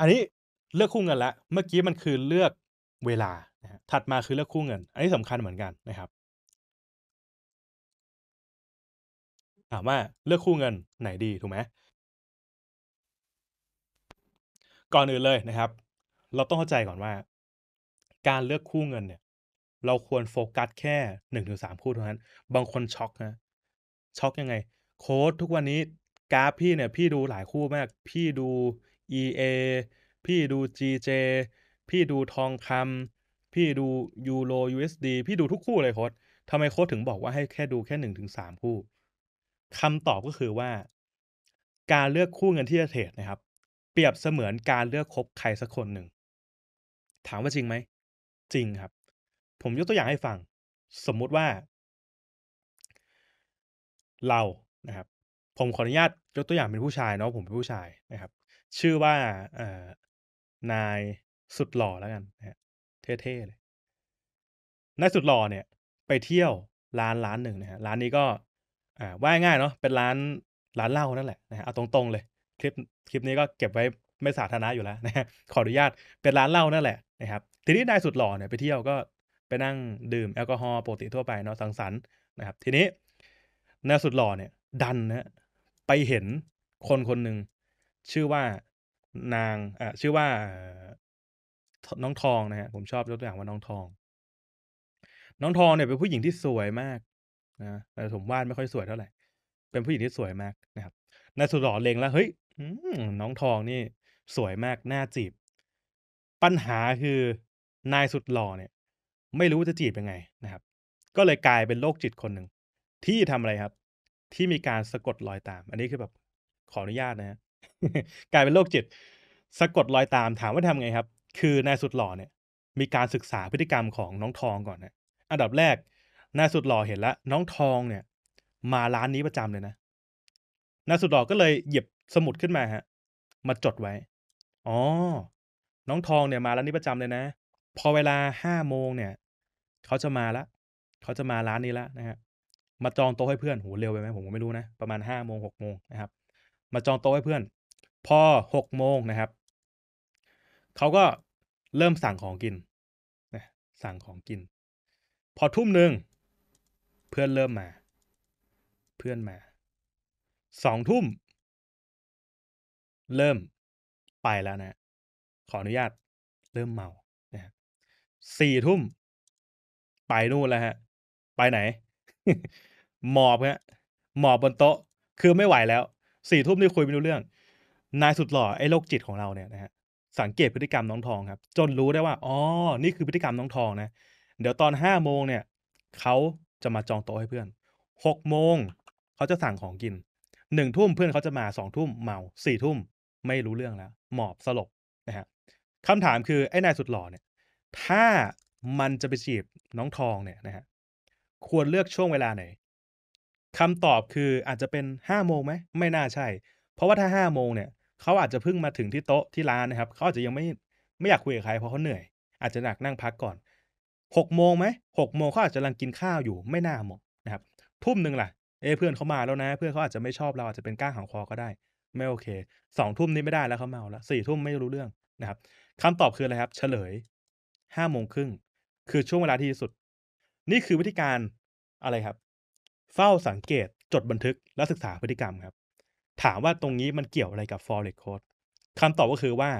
อันนี้เลือกคู่เงินละเมื่อกี้มันคือเลือกเวลา ถัดมาคือเลือกคู่เงิน อันนี้สำคัญเหมือนกันนะครับ ถามว่าเลือกคู่เงินไหนดีถูกไหมก่อนอื่นเลยนะครับ เราต้องเข้าใจก่อนว่า การเลือกคู่เงินเนี่ย เราควรโฟกัสแค่หนึ่งถึงสามคู่เท่านั้น บางคนช็อกนะช็อกยังไง โค้ดทุกวันนี้กราฟพี่เนี่ย พี่ดูหลายคู่มาก พี่ดู EA พี่ดู GJ พี่ดูทองคำพี่ดูยูโร USD พี่ดูทุกคู่เลยโค้ดทำไมโค้ดถึงบอกว่าให้แค่ดูแค่หนึ่งถึงสามคู่ คำตอบก็คือว่า การเลือกคู่เงินที่จะเทรดนะครับ เปรียบเสมือนการเลือกคบใครสักคนหนึ่ง ถามว่าจริงไหม จริงครับ ผมยกตัวอย่างให้ฟัง สมมุติว่า เรานะครับ ผมขออนุญาตยกตัวอย่างเป็นผู้ชายเนาะผมเป็นผู้ชายนะครับชื่อว่าเอ่อนายสุดหล่อแล้วกันนะฮะเท่ๆ เลย นายสุดหล่อเนี่ย ไปเที่ยวร้านร้านหนึ่งนะฮะ ร้านนี้ก็อ่าว่าง่ายเนาะ เป็นร้านร้านเหล้านั่นแหละนะฮะเอาตรงๆ เลย คลิป คลิปนี้ก็เก็บไว้ไม่สาธารณะอยู่แล้ว นะฮะขออนุญาตเป็นร้านเหล้านั่นแหละนะครับ ทีนี้นายสุดหล่อเนี่ย ไปเที่ยวก็ ไปนั่งดื่มแอลกอฮอล์ปกติทั่วไปเนาะสังสรรค์นะครับ ทีนี้นายสุดหล่อเนี่ย ดันนะไปเห็นคนคนหนึ่งชื่อว่านางอ่าชื่อว่าน้องทองนะฮะผมชอบยกตัวอย่างว่าน้องทอง น้องทองเนี่ยเป็นผู้หญิงที่สวยมากนะแต่ผมวาดไม่ค่อยสวยเท่าไหร่เป็นผู้หญิงที่สวยมากนะครับนายสุดหล่อเลงแล้วเฮ้ยน้องทองนี่ สวยมากน่าจีบปัญหาคือนายสุดหล่อเนี่ย ไม่รู้จะจีบยังไงนะครับ ก็เลยกลายเป็นโรคจิตคนหนึ่ง ที่ทำอะไรครับ ที่มีการสะกดรอยตาม อันนี้คือแบบขออนุญาตนะฮะกลายเป็นโรคจิต สะกดรอยตามถามว่าทำไงครับ คือนายสุดหล่อเนี่ย มีการศึกษาพฤติกรรมของน้องทองก่อนนะอันดับแรกนายสุดหล่อเห็นแล้วน้องทองเนี่ย มาร้านนี้ประจำเลยนะนายสุดหล่อก็เลยหยิบสมุดขึ้นมาฮะมาจดไว้ อ๋อ น้องทองเนี่ยมาร้านนี้ประจำเลยนะ พอเวลาห้าโมงเนี่ยเขาจะมาละเขาจะมาร้านนี้ละนะฮะมาจองโต๊ะให้เพื่อนโหเร็วไปไหมผมก็ไม่รู้นะประมาณห้าโมงหกโมงนะครับมาจองโต๊ะให้เพื่อน พอหกโมงนะครับ เขาก็เริ่มสั่งของกินนะสั่งของกิน พอทุ่มหนึ่ง เพื่อนเริ่มมา เพื่อนมา สองทุ่ม เริ่มไปแล้วนะ ขออนุญาต เริ่มเมา นะสี่ทุ่ม ไปนู่นแล้วฮะ ไปไหน หมอบฮะ หมอบบนโต๊ะ คือไม่ไหวแล้วสี่ทุ่มนี่คุยไม่รู้เรื่อง นายสุดหล่อไอ้โรคจิตของเราเนี่ยนะฮะ สังเกตพฤติกรรมน้องทองครับจนรู้ได้ว่า อ๋อ นี่คือพฤติกรรมน้องทองนะ เดี๋ยวตอนห้าโมงเนี่ยเขาจะมาจองโต๊ะให้เพื่อนหกโมงเขาจะสั่งของกินหนึ่งทุ่มเพื่อนเขาจะมาสองทุ่มเมาสี่ทุ่มไม่รู้เรื่องแล้วหมอบสลบนะฮะคำถามคือไอ้นายสุดหล่อเนี่ยถ้ามันจะไปจีบน้องทองเนี่ยนะฮะควรเลือกช่วงเวลาไหนคำตอบคืออาจจะเป็นห้าโมงไหมไม่น่าใช่ เพราะว่าถ้าห้าโมงเนี่ย เขาอาจจะเพิ่งมาถึงที่โต๊ะที่ร้านนะครับ เขาอาจจะยังไม่ไม่อยากคุยกับใครเพราะเขาเหนื่อยอาจจะหนักนั่งพักก่อน หกโมงไหมหกโมงเขาอาจจะกำลังกินข้าวอยู่ ไม่น่าเหมาะนะครับทุ่มหนึ่งล่ะ เอ เพื่อนเขามาแล้วนะ เพื่อนเขาอาจจะไม่ชอบเราอาจจะเป็นก้างหางคอก็ได้ ไม่โอเคสองทุ่มนี้ไม่ได้แล้วเขาเมาแล้วสี่ทุ่มไม่รู้เรื่องนะครับคำตอบคืออะไรครับ เฉลยห้าโมงครึ่งคือช่วงเวลาที่สุด นี่คือวิธีการอะไรครับเฝ้าสังเกตจดบันทึกและศึกษาพฤติกรรมครับ ถามว่าตรงนี้มันเกี่ยวอะไรกับ forex code คำตอบก็คือว่า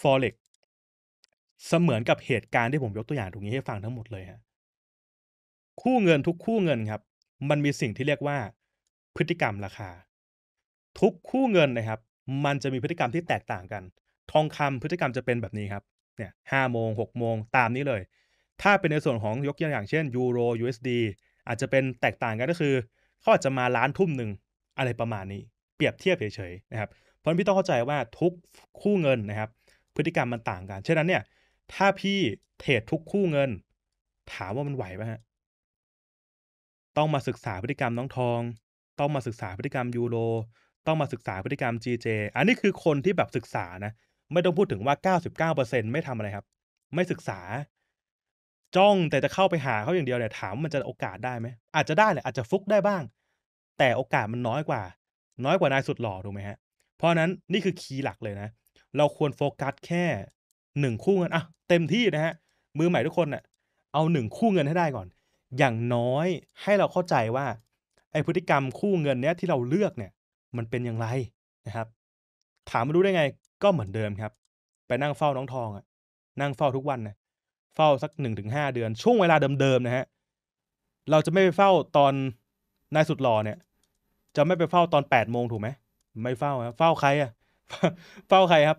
forex เสมือนกับเหตุการณ์ที่ผมยกตัวอย่างตรงนี้ให้ฟังทั้งหมดเลยฮะคู่เงินทุกคู่เงินครับ มันมีสิ่งที่เรียกว่า พฤติกรรมราคา ทุกคู่เงินนะครับ มันจะมีพฤติกรรมที่แตกต่างกัน ทองคำพฤติกรรมจะเป็นแบบนี้ครับเนี่ยห้าโมงหกโมงตามนี้เลยถ้าเป็นในส่วนของยกตัวอย่างเช่นยูโร USD อาจจะเป็นแตกต่างกันก็คือเขาอาจจะมาร้านทุ่มหนึ่งอะไรประมาณนี้ เปรียบเทียบเฉยๆนะครับ เพราะพี่ต้องเข้าใจว่าทุกคู่เงินนะครับ พฤติกรรมมันต่างกันเ่นนั้นเนี่ย ถ้าพี่เทรดทุกคู่เงิน ถามว่ามันไหวไหมฮะต้องมาศึกษาพฤติกรรมน้องทอง ต้องมาศึกษาพฤติกรรมยูโร ต้องมาศึกษาพฤติกรรม GJ อันนี้คือคนที่แบบศึกษานะไม่ต้องพูดถึงว่า99%ไม่ทำอะไรครับ ไม่ศึกษาจ้อง แต่จะเข้าไปหาเขาอย่างเดียวเนี่ยถามมันจะโอกาสได้ไหมอาจจะได้แหละอาจจะฟุกได้บ้าง แต่โอกาสมันน้อยกว่า น้อยกว่านายสุดหล่อถูกไหมฮะ เพราะนั้นนี่คือคีย์หลักเลยนะ เราควรโฟกัสแค่หนึ่งคู่เงินอ่ะเต็มที่นะฮะมือใหม่ทุกคนนะ่ะเอาหนึ่งคู่เงินให้ได้ก่อน อย่างน้อยให้เราเข้าใจว่า ไอพฤติกรรมคู่เงินเนี้ยที่เราเลือกเนี่ย มันเป็นอย่างไรนะครับ ถามมารู้ได้ไงก็เหมือนเดิมครับไปนั่งเฝ้าน้องทองอะนั่งเฝ้าทุกวันนะฝ้าสักหนึ่งถึงห้าเดือนช่วงเวลาเดิมๆนะฮะเราจะไม่ไปเฝ้าตอนนายสุดหล่อเนี่ย จะไม่ไปเฝ้าตอนแปดโมงถูกไหมไม่เฝ้าครับเฝ้าใครอ่ะเฝ้าใครครับ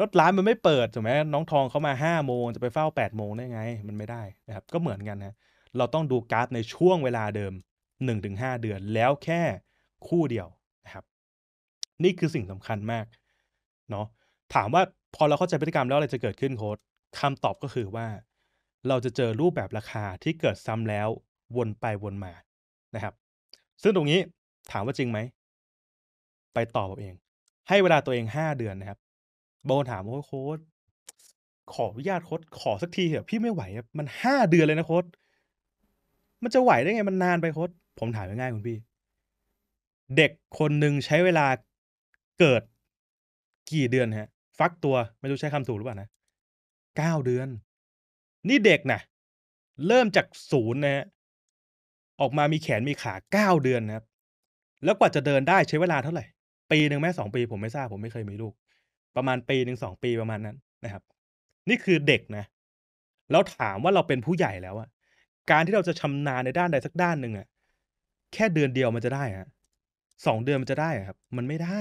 รถร้านมันไม่เปิดถูกไหมน้องทองเขามาห้าโมงจะไปเฝ้าแปดโมงได้ไงมันไม่ได้นะครับ ก็เหมือนกันนะเราต้องดูกราฟในช่วงเวลาเดิมหนึ่งถึงห้าเดือน แล้วแค่คู่เดียวนะครับ นี่คือสิ่งสำคัญมากเนาะถามว่าพอเราเข้าใจพฤติกรรมแล้วอะไรจะเกิดขึ้นโค้ดคำตอบก็คือว่าเราจะเจอรูปแบบราคาที่เกิดซ้ำแล้ววนไปวนมานะครับ ซึ่งตรงนี้ถามว่าจริงไหมไปตอบเอาเอง ให้เวลาตัวเองห้าเดือนนะครับบางคนถามว่าโค้ดขออนุญาตโค้ดขอสักทีเถอะพี่ไม่ไหวมันห้าเดือนเลยนะโค้ดมันจะไหวได้ไงมันนานไปโค้ดผมถามง่ายๆคุณพี่ เด็กคนหนึ่งใช้เวลาเกิดกี่เดือนฮะฟักตัวไม่รู้ใช้คำถูกหรือเปล่านะเก้าเดือนนี่เด็กนะเริ่มจากศูนย์นะฮะ ออกมา มีแขน มีขาเก้าเดือนนะครับ แล้วกว่าจะเดินได้ใช้เวลาเท่าไหร่ ปีหนึ่งแม่สองปี ผมไม่ทราบผมไม่เคยมีลูก ประมาณปีหนึ่งสองปีประมาณนั้นนะครับ นี่คือเด็กนะ แล้วถามว่าเราเป็นผู้ใหญ่แล้วอะการที่เราจะชำนาญในด้านใดสักด้านหนึ่งอะแค่เดือนเดียวมันจะได้ฮะสองเดือนมันจะได้ครับ มันไม่ได้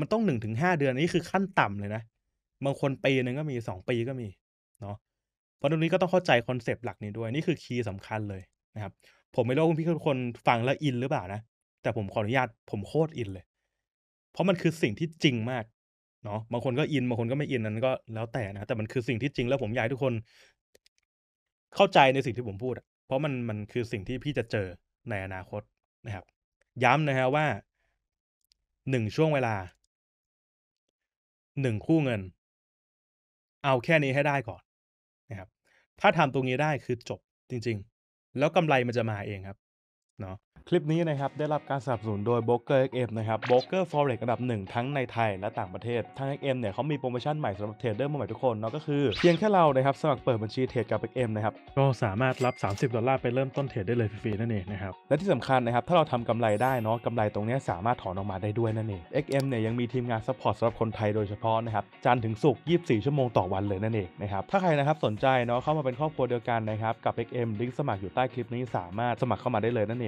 มันต้องหนึ่งถึงห้าเดือน นี่คือขั้นต่ำเลยนะ บางคนปีหนึ่งก็มีสองปีก็มี เนาะเพราะตรงนี้ก็ต้องเข้าใจคอนเซปต์หลักนี้ด้วย นี่คือคีย์สำคัญเลยนะครับ ผมไม่รู้คุณพี่ทุกคนฟังแล้วอินหรือเปล่านะแต่ผมขออนุญาตผมโคตรอินเลย เพราะมันคือสิ่งที่จริงมากเนาะบางคนก็อินบางคนก็ไม่อินนั้น ก็แล้วแต่นะแต่มันคือสิ่งที่จริงแล้วผมอยากให้ทุกคน เข้าใจในสิ่งที่ผมพูดเพราะมันมันคือสิ่งที่พี่จะเจอในอนาคตนะครับ ย้ำนะฮะว่าหนึ่งช่วงเวลาหนึ่งคู่เงินเอาแค่นี้ให้ได้ก่อนถ้าทำตรงนี้ได้คือจบจริง ๆ แล้วกำไรมันจะมาเองครับเนาะคลิปนี้นะครับ ได้รับการสนับสนุนโดย b อ o k e r XM นะครับโบเกอร์ฟอเร็กอันดับหนึ่งทั้งในไทยและต่างประเทศทาง XM เนี่ยเขามีโปรโมชั่นใหม่สำหรับเทรดเดอร์ใหม่ทุกคนเนาะก็คือเพียงแค่เรานะครับสมัครเปิดบัญชีเทรดกับ XM นะครับ ก็สามารถรับ 30 ดอลลาร์ไปเริ่มต้นเทรดได้เลยฟรีๆนั่นเองนะครับ และที่สำคัญนะครับถ้าเราทำกำไรได้เนาะกำไรตรงนี้สามารถถอนออกมาได้ด้วยนั่นเอง XM เนี่ยยังมีทีมงานซัพพอร์ตสำหรับคนไทยโดยเฉพาะนะครับจันถึงศุกร์24 ชั่วโมงต่อวันเลยนั่นเองนะครับถ้าใครนะครับสนใจเนาะเข้ามาเป็นครอบครัวเดียวกันนะครับกับ XM ลิงก์สมัครอยู่ใต้คลิปนี้สามารถสมัครเข้ามาได้เลยนั่นเ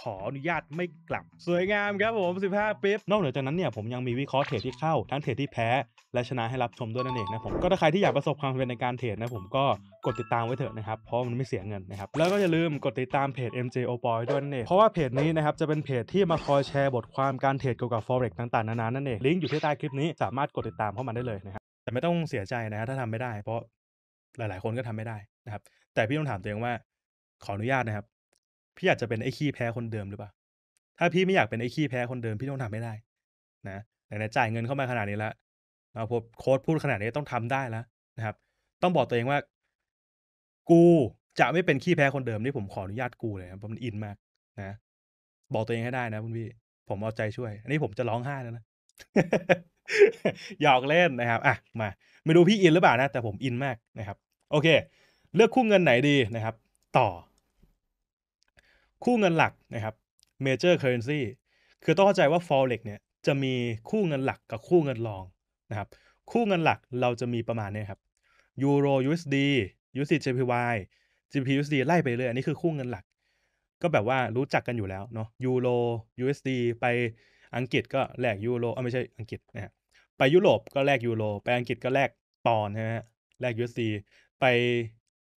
ขออนุญาตไม่กลับ สวยงามครับผม 15ปิ๊บ นอกเหนือจากนั้นเนี่ยผมยังมีวิเคราะห์เทรดที่เข้าทั้งเทรดที่แพ้ และชนะให้รับชมด้วยนั่นเองนะผม ก็ถ้าใครที่อยากประสบความสำเร็จในการเทรดนะผมก็กดติดตามไว้เถอะนะครับ เพราะมันไม่เสียเงินนะครับ แล้วก็อย่าลืมกดติดตามเพจ MJ o p o y ด้วยนั่นเอง เพราะว่าเพจนี้นะครับจะเป็นเพจที่มาคอยแชร์บทความการเทรดเกี่ยวกับ forex ต่าง ๆนานานั่นเองลิงก์อยู่ที่ใต้คลิปนี้สามารถกดติดตามเข้ามาได้เลยนะครับแต่ไม่ต้องเสียใจนะถ้าทำไม่ได้ เพราะหลาย ๆ คนก็ทำไม่ได้นะครับ แต่พี่ต้องถามตัวเองว่าขออนุญาตนะครับพี่อยากจะเป็นไอ้ขี้แพ้คนเดิมหรือเปล่า ถ้าพี่ไม่อยากเป็นไอ้ขี้แพ้คนเดิม พี่ต้องทำไม่ได้ นะไหนจ่ายเงินเข้ามาขนาดนี้แล้เมาพบโค้ดพูดขนาดนี้ต้องทำได้แล้วนะครับ ต้องบอกตัวเองว่า กูจะไม่เป็นขี้แพ้คนเดิมนี่ผมขออนุญาตกูเลยนะเรมันอินมากนะ บอกตัวเองให้ได้นะคุณพี่ ผมเอาใจช่วย อันนี้ผมจะร้องไห้แล้วนะ หยอกเล่นนะครับ อ่ะ มา ไม่รู้พี่อินหรือเปล่านะแต่ผมอินมากนะครับ โอเค เลือกคู่เงินไหนดีนะครับ ต่อคู่เงินหลักนะครับ major currency คือต้องเข้าใจว่า forex เนี่ยจะมีคู่เงินหลักกับคู่เงินรองนะครับ คู่เงินหลักเราจะมีประมาณนี้ครับยูโร USD USD JPY g p p USD ไล่ไปเรื่อยอันนี้คือคู่เงินหลัก ก็แบบว่ารู้จักกันอยู่แล้วเนาะยูโร USD ไปอังกฤษก็แลกยูโรเออไม่ใช่อังกฤษนะฮะไปยุโรปก็แลกยูโรไปอังกฤษก็แลกปอนใช่ไหมแลก USD ไป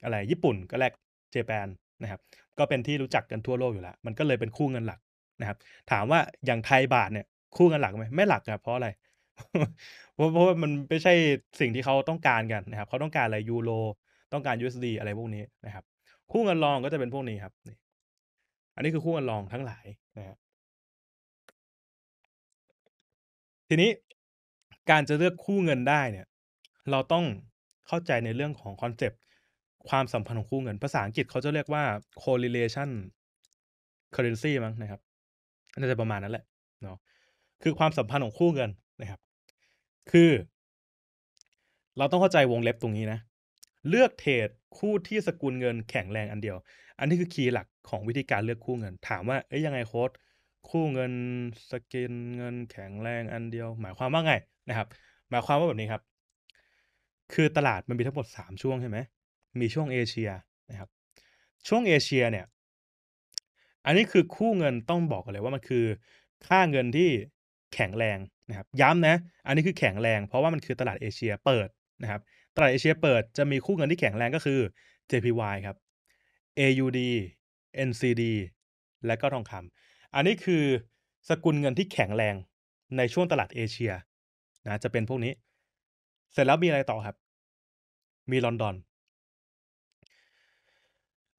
อะไรญี่ปุ่นก็แลกเจแปนนะครับก็เป็นที่รู้จักกันทั่วโลกอยู่แล้ว มันก็เลยเป็นคู่เงินหลักนะครับ ถามว่าอย่างไทยบาทเนี่ย คู่เงินหลักไหมไม่หลักครับเพราะอะไร เพราะเพราะมันไม่ใช่สิ่งที่เขาต้องการกันนะครับเขาต้องการอะไรยูโรต้องการ USD อะไรพวกนี้นะครับ คู่เงินรองก็จะเป็นพวกนี้ครับ นี่ อันนี้คือคู่เงินรองทั้งหลายนะครับทีนี้การจะเลือกคู่เงินได้เนี่ย เราต้องเข้าใจในเรื่องของคอนเซปต์ความสัมพันธ์ของคู่เงินภาษาอังกฤษเขาจะเรียกว่า correlation currency มั้งนะครับน่าจะประมาณนั้นแหละเนาะคือความสัมพันธ์ของคู่เงินนะครับ คือ เราต้องเข้าใจวงเล็บตรงนี้นะ เลือกเทรดคู่ที่สกุลเงินแข็งแรงอันเดียว อันนี้คือคีย์หลักของวิธีการเลือกคู่เงิน ถามว่าเอ้ยยังไงโค้ดคู่เงินสกินเงิน แข็งแรงอันเดียว หมายความว่าไงนะครับ หมายความว่าแบบนี้ครับ คือตลาดมันมีทั้งหมด3ช่วงใช่ไหมมีช่วงเอเชียนะครับ ช่วงเอเชียเนี่ย อันนี้คือคู่เงินต้องบอกกันเลยว่ามันคือ ค่าเงินที่แข็งแรงนะครับย้ำนะ อันนี้คือแข็งแรงเพราะว่ามันคือตลาดเอเชีย เปิดนะครับ ตลาดเอเชียเปิดจะมีคู่เงินที่แข็งแรงก็คือ JPY ครับ AUD NCD และก็ทองคำอันนี้คือสกุลเงินที่แข็งแรงในช่วงตลาดเอเชียนะ จะเป็นพวกนี้ เสร็จแล้วมีอะไรต่อครับ มีลอนดอน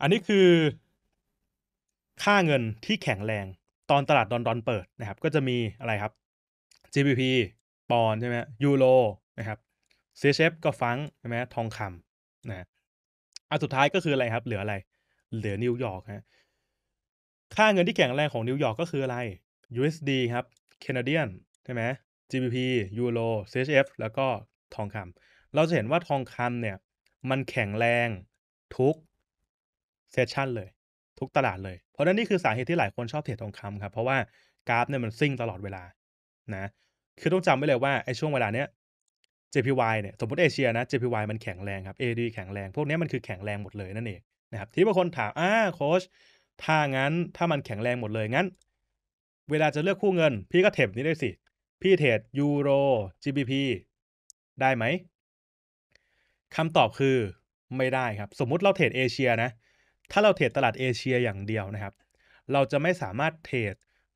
อันนี้คือ ค่าเงินที่แข็งแรง ตอนตลาดดอนดอนเปิดนะครับ ก็จะมีอะไรครับ GBP ปอนใช่ไหมยูโรนะครับเชฟก็ฟังใช่ไหมทองคำนะอันสุดท้ายก็คืออะไรครับ เหลืออะไรเหลือนิวยอร์กฮะค่าเงินที่แข็งแรงของนิวยอร์กก็คืออะไร USD ครับแคนาเดียนใช่ไหม GBP ยูโร CHF แล้วก็ทองคำเราจะเห็นว่าทองคำเนี่ยมันแข็งแรงทุกเซสชันเลย ทุกตลาดเลยเพราะนั่นนี่คือสาเหตุที่หลายคนชอบเทรดทองคำครับ เพราะว่ากราฟเนี่ยมันซิ่งตลอดเวลานะคือต้องจำไว้เลยว่าไอ้ช่วงเวลาเนี้ย JPY เนี่ยสมมติเอเชียนะ JPY มันแข็งแรงครับ AD แข็งแรง พวกนี้มันคือแข็งแรงหมดเลยนั่นเองนะครับที่บางคนถามอ่าโค้ชถ้างั้นถ้ามันแข็งแรงหมดเลยงั้นเวลาจะเลือกคู่เงิน พี่ก็เทรดนี้ได้สิพี่เทรดยูโร GBP ได้ไหมคำตอบคือไม่ได้ครับสมมุติเราเทรดเอเชียนะถ้าเราเทรดตลาดเอเชียอย่างเดียวนะครับ เราจะไม่สามารถเทรด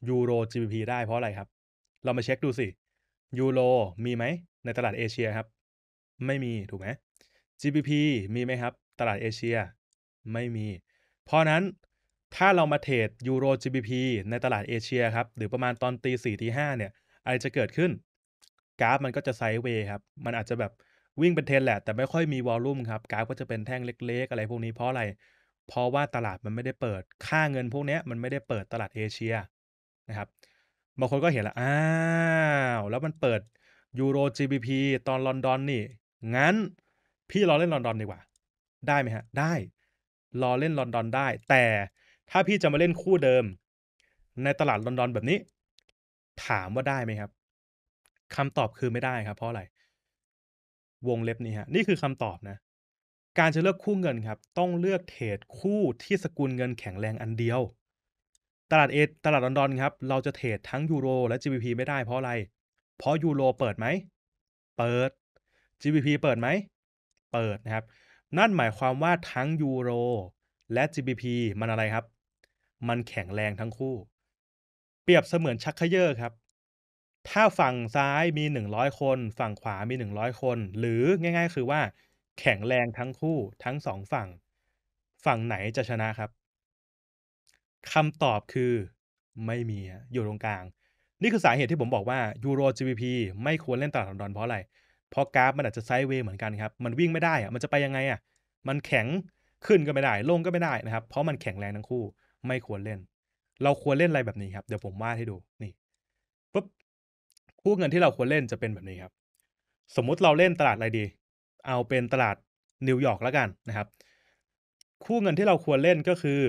ยูโร GBP ได้เพราะอะไรครับ เรามาเช็คดูสิยูโรมีไหม ในตลาดเอเชียครับ ไม่มีถูกไหม GBP มีไหมครับ ตลาดเอเชีย ไม่มี เพราะนั้นถ้าเรามาเทรดยูโร GBP ในตลาดเอเชียครับ หรือประมาณตอนตีสี่ตีห้าเนี่ย อะไรจะเกิดขึ้น กราฟมันก็จะไซด์เวย์ครับมันอาจจะแบบวิ่งเป็นเทรนแหละแต่ไม่ค่อยมีวอลลุ่มครับกราฟก็จะเป็นแท่งเล็ก ๆ อะไรพวกนี้เพราะอะไรเพราะว่าตลาดมันไม่ได้เปิด ค่าเงินพวกนี้มันไม่ได้เปิดตลาดเอเชียนะครับบางคนก็เห็นละอ้าวแล้วมันเปิดยูโร GBP ตอนลอนดอนนี่ งั้น พี่รอเล่นลอนดอนดีกว่าได้ไหมฮะได้รอเล่นลอนดอนได้ แต่ถ้าพี่จะมาเล่นคู่เดิม ในตลาดลอนดอนแบบนี้ ถามว่าได้ไหมครับคำตอบคือไม่ได้ครับ เพราะอะไรวงเล็บนี้ฮะนี่คือคำตอบนะการจะเลือกคู่เงินครับ ต้องเลือกเทรดคู่ที่สกุลเงินแข็งแรงอันเดียว ตลาดเอตลาดลอนดอนครับเราจะเทรดทั้งยูโรและ GBP ไม่ได้เพราะอะไร เพราะยูโรเปิดไหม เปิด GBP เปิดไหม เปิดนะครับนั่นหมายความว่าทั้งยูโรและ GBP มันอะไรครับ มันแข็งแรงทั้งคู่ เปรียบเสมือนชักเขยอครับ ถ้าฝั่งซ้ายมี100คน ฝั่งขวามี 100 คน หรือง่าย ๆ คือว่าแข็งแรงทั้งคู่ทั้งสองฝั่ง ฝั่งไหนจะชนะครับคำตอบคือไม่มีอยู่ตรงกลาง นี่คือสาเหตุที่ผมบอกว่ายูโร GBP ไม่ควรเล่นตลาดลอนดอนเพราะอะไรเพราะกราฟ มันอาจจะไซด์เวย์เหมือนกันครับ มันวิ่งไม่ได้อะมันจะไปยังไงอะมันแข็งขึ้นก็ไม่ได้ ลงก็ไม่ได้นะครับ เพราะมันแข็งแรงทั้งคู่ไม่ควรเล่น เราควรเล่นอะไรแบบนี้ครับเดี๋ยวผมวาดให้ดูนี่ปุ๊บคู่เงินที่เราควรเล่นจะเป็นแบบนี้ครับ สมมุติเราเล่นตลาดอะไรดีเอาเป็นตลาดนิวยอร์กแล้วกันนะครับ คู่เงินที่เราควรเล่นก็คือ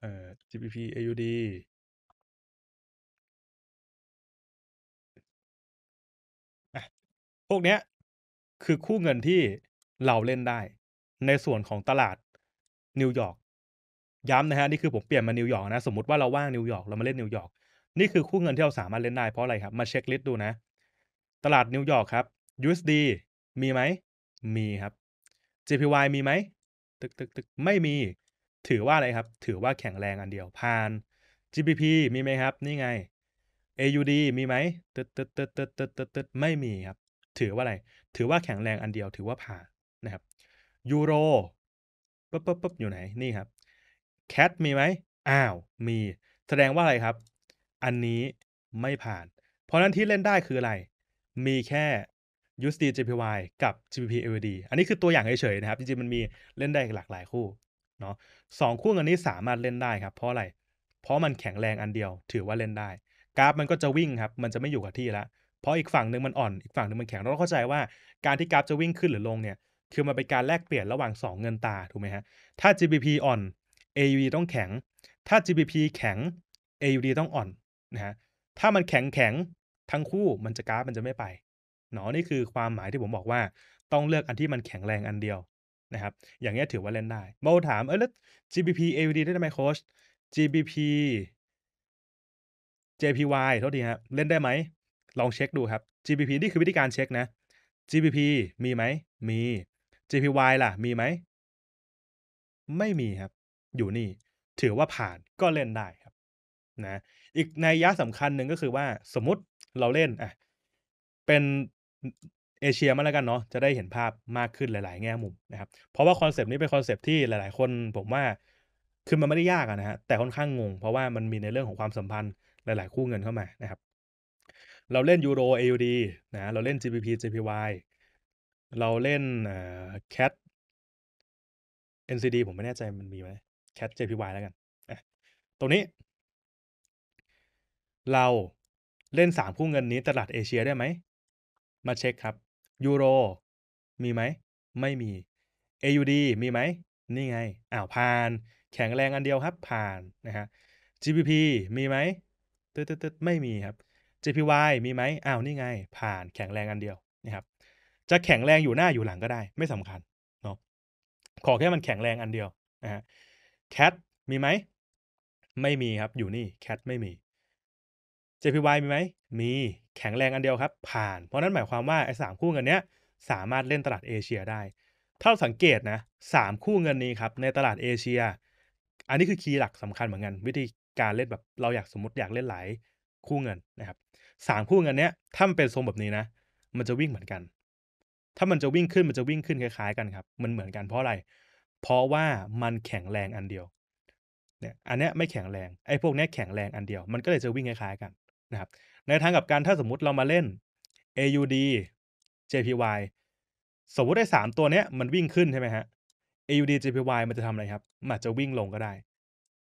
เอ่อ GBP AUD พวกเนี้ย คือคู่เงินที่เราเล่นได้ ในส่วนของตลาดนิวยอร์กย้ำนะฮะนี่คือผมเปลี่ยนมานิวยอร์กนะ สมมติว่าเราว่างนิวยอร์กเรามาเล่นนิวยอร์กนี่คือคู่เงินที่เราสามารถเล่นได้เพราะอะไรครับ มาเช็คลิสต์ดู นะตลาดนิวยอร์กครับ USD มีไหม มีครับ JPY มีไหมตึกตึกตึกไม่มีถือว่าอะไรครับ ถือว่าแข็งแรงอันเดียวผ่าน GBP มีไหมครับนี่ไง AUD มีไหมตึกตึกตึกตึกตึกตึกตึกไม่มีครับ ถือว่าอะไร ถือว่าแข็งแรงอันเดียวถือว่าผ่านนะครับยูโรปุ๊บปุ๊บปุ๊บอยู่ไหนนี่ครับแคทมีไหมอ้าวมีแสดงว่าอะไรครับอันนี้ไม่ผ่าน เพราะนั้นที่เล่นได้คืออะไร มีแค่ USD JPY กับ GBP l u d อันนี้คือตัวอย่างเฉยๆนะครับ จริงๆมันมีเล่นได้หลากหลายคู่เนาะสองคู่อันนี้สามารถเล่นได้ครับ เพราะอะไร เพราะมันแข็งแรงอันเดียวถือว่าเล่นได้ กราฟมันก็จะวิ่งครับ มันจะไม่อยู่กับที่ละเพราะอีกฝั่งหนึ่งมันอ่อน อีกฝั่งหนึ่งมันแข็ง เราเข้าใจว่าการที่กราฟจะวิ่งขึ้นหรือลงเนี่ย คือมันเป็นการแลกเปลี่ยนระหว่าง 2 เงินตาถูกไหมฮะ ถ้า GBP อ่อน AUD ต้องแข็ง ถ้า GBP แข็ง AUD ต้องอ่อนนะฮะถ้ามันแข็งแข็งทั้งคู่มันจะกราฟมันจะไม่ไปเนาะนี่คือความหมายที่ผมบอกว่า ต้องเลือกอันที่มันแข็งแรงอันเดียวนะครับ อย่างนี้ถือว่าเล่นได้โมถามเออแล้ว GBP AUD ได้ไหมโค้ช GBP JPY เท่าทีฮะเล่นได้ไหมลองเช็คดูครับ GBP นี่คือวิธีการเช็คนะ GBP มีไหม มี JPY ล่ะ มีไหม ไม่มีครับ อยู่นี่ ถือว่าผ่านก็เล่นได้ครับ นะอีกในยะสำคัญหนึ่งก็คือว่าสมมติเราเล่นอ่ะเป็นเอเชีย มาแล้วกันเนาะจะได้เห็นภาพมากขึ้นหลายๆแง่มุมนะครับเพราะว่าคอนเซปต์นี้เป็นคอนเซปต์ที่หลายๆคนผมว่าคือมันไม่ได้ยากนะฮะแต่ค่อนข้างงง เพราะว่ามันมีในเรื่องของความสัมพันธ์หลายๆคู่เงินเข้ามานะครับ เราเล่นยูโร AUD นะ เราเล่น GBP j p y เราเล่นแคท NCD ผมไม่แน่ใจมันมีไหมแคท JPY แล้วกันตรงนี้เราเล่นสามคู่เงินนี้ตลาดเอเชียได้ไหมมาเช็คครับยูโร มีไหมไม่มี AUD มีไหมนี่ไงอ้าวผ่าน แข็งแรงอันเดียวครับ ผ่านนะฮะ GBP มีไหมตึ๊ดตึ๊ดไม่มีครับ JPY มีไหมอ้าวนี่ไง ผ่านแข็งแรงอันเดียวนะครับจะแข็งแรงอยู่หน้าอยู่หลังก็ได้ ไม่สำคัญเนาะขอแค่มันแข็งแรงอันเดียวนะฮะ CAT มีไหมไม่มีครับ อยู่นี่ CAT ไม่มี JPY มีไหม มี แข็งแรงอันเดียวครับ ผ่าน เพราะนั้นหมายความว่าไอ้สามคู่เงินเนี้ยสามารถเล่นตลาดเอเชียได้ ถ้าเราสังเกตนะ สามคู่เงินนี้ครับ ในตลาดเอเชีย อันนี้คือคีย์หลักสำคัญเหมือนกัน วิธีการเล่นแบบเราอยากสมมติอยากเล่นหลาย คู่เงินนะครับ สามคู่เงินเนี้ยถ้ามันเป็นทรงแบบนี้นะ มันจะวิ่งเหมือนกัน ถ้ามันจะวิ่งขึ้นมันจะวิ่งขึ้นคล้ายๆ กันครับ มันเหมือนกันเพราะอะไร เพราะว่ามันแข็งแรงอันเดียว เนี่ย อันนี้ไม่แข็งแรง ไอ้พวกนี้แข็งแรงอันเดียว มันก็เลยจะวิ่งคล้ายๆกันนะครับในทางกับการถ้าสมมุติเรามาเล่น AUD JPY สมมติได้3ตัวเนี้ยมันวิ่งขึ้นใช่ไหมฮะ AUD JPY มันจะทำอะไรครับ มันจะวิ่งลงก็ได้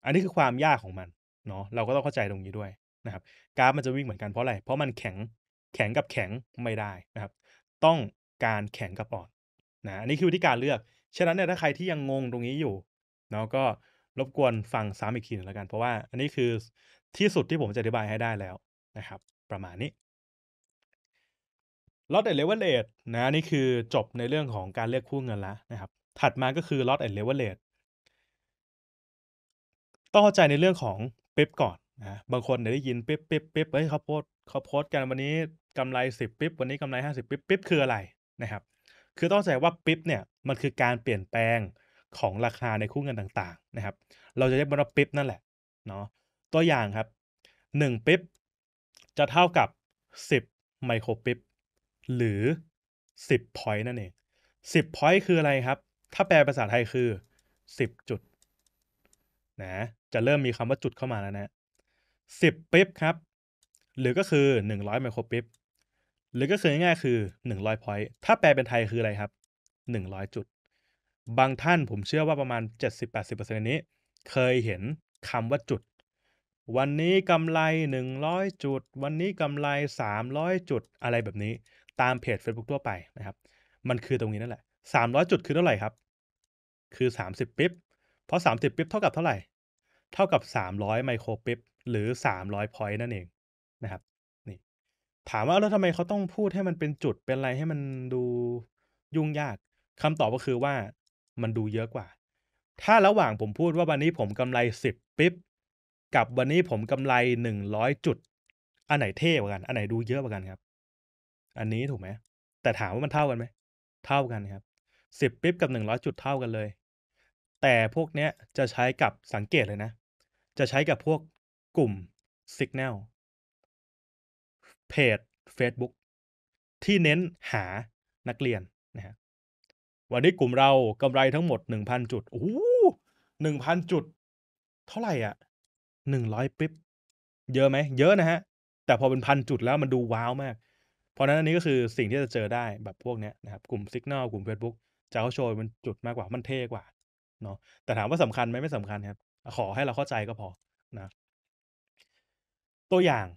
อันนี้คือความยากของมันเนาะ เราก็ต้องเข้าใจตรงนี้ด้วยนะครับ กราฟมันจะวิ่งเหมือนกันเพราะอะไร เพราะมันแข็งแข็งกับแข็งไม่ได้นะครับ ต้องการแข็งกับอ่อนนะ อันนี้คือวิธีการเลือก ฉะนั้นเนี่ยถ้าใครที่ยังงงตรงนี้อยู่เนาะก็รบกวนฟังซ้ำอีกทีนึงแล้วกัน เพราะว่าอันนี้คือที่สุดที่ผมจะอธิบายให้ได้แล้วนะครับประมาณนี้ Lot and Leverage นะนี่คือจบในเรื่องของการเลือกคู่เงินละนะครับถัดมาก็คือ Lot and Leverage ต้องเข้าใจในเรื่องของเป๊ปก่อนนะบางคนเียได้ยินเป๊ปเป๊ปเป๊ปเฮ้ยเขาโพสเขาโพสกันวันนี้กำไร 10ปิ๊บวันนี้กำไร 50ปิ๊บปิ๊บคืออะไรนะครับคือต้องใจว่าปิ๊บเนี่ยมันคือการเปลี่ยนแปลงของราคาในคู่เงินต่างๆนะครับ เราจะเรียกมันว่าปิ๊บนั่นแหละเนาะตัวอย่างครับ1ปิ๊บจะเท่ากับ 10ไมโครปิปหรือ 10 พอยต์นั่นเอง 10 พอยต์คืออะไรครับ ถ้าแปลภาษาไทยคือ 10 จุด นะ จะเริ่มมีคำว่าจุดเข้ามาแล้วนะ 10ปิปครับ หรือก็คือ 100ไมโครปิปหรือก็คือง่ายๆคือ 100 พอยต์ ถ้าแปลเป็นไทยคืออะไรครับ 100 จุด บางท่านผมเชื่อว่าประมาณ 70-80%นี้ เคยเห็นคำว่าจุดวันนี้กำไร 100 จุด วันนี้กำไร 300 จุดอะไรแบบนี้ ตามเพจ Facebook ทั่วไปนะครับ มันคือตรงนี้นั่นแหละ 300 จุดคือเท่าไหร่ครับ คือ 30ปิ๊บเพราะ 30ปิ๊บเท่ากับเท่าไหร่ เท่ากับ 300 ไมโครปิ๊บหรือ 300พอยต์นั่นเองนะครับ นี่ถามว่าแล้วทำไมเขาต้องพูดให้มันเป็นจุดเป็นอะไรให้มันดูยุ่งยาก คำตอบก็คือว่ามันดูเยอะกว่า ถ้าระหว่างผมพูดว่าวันนี้ผมกำไร10ปิ๊บกับวันนี้ผมกำไรหนึ่งร้อยจุด อันไหนเท่กว่ากัน อันไหนดูเยอะกว่ากันครับ อันนี้ถูกไหม แต่ถามว่ามันเท่ากันไหม เท่ากันครับสิบปิ๊บกับหนึ่งร้อยจุดเท่ากันเลย แต่พวกเนี้ยจะใช้กับสังเกตเลยนะ จะใช้กับพวกกลุ่มส i ญ n a l เพจ Facebook ที่เน้นหานักเรียนนะฮะ วันนี้กลุ่มเรากำไรทั้งหมดหนึ่งพันจุดโอ้หนึ่งพันจุด เท่าไหร่อ่ะหนึ่งร้อยปิ๊บ เยอะไหม เยอะนะฮะ แต่พอเป็นพันจุดแล้วมันดูว้าวมาก เพราะนั้นอันนี้ก็คือสิ่งที่จะเจอได้แบบพวกเนี้ยนะครับ กลุ่มซิก n น l กลุ่ม Facebook จะเขาโชว์มันจุดมากกว่า มันเท่กว่า เนาะ แต่ถามว่าสำคัญไหม ไม่สำคัญครับ ขอให้เราเข้าใจก็พอนะ ตัวอย่าง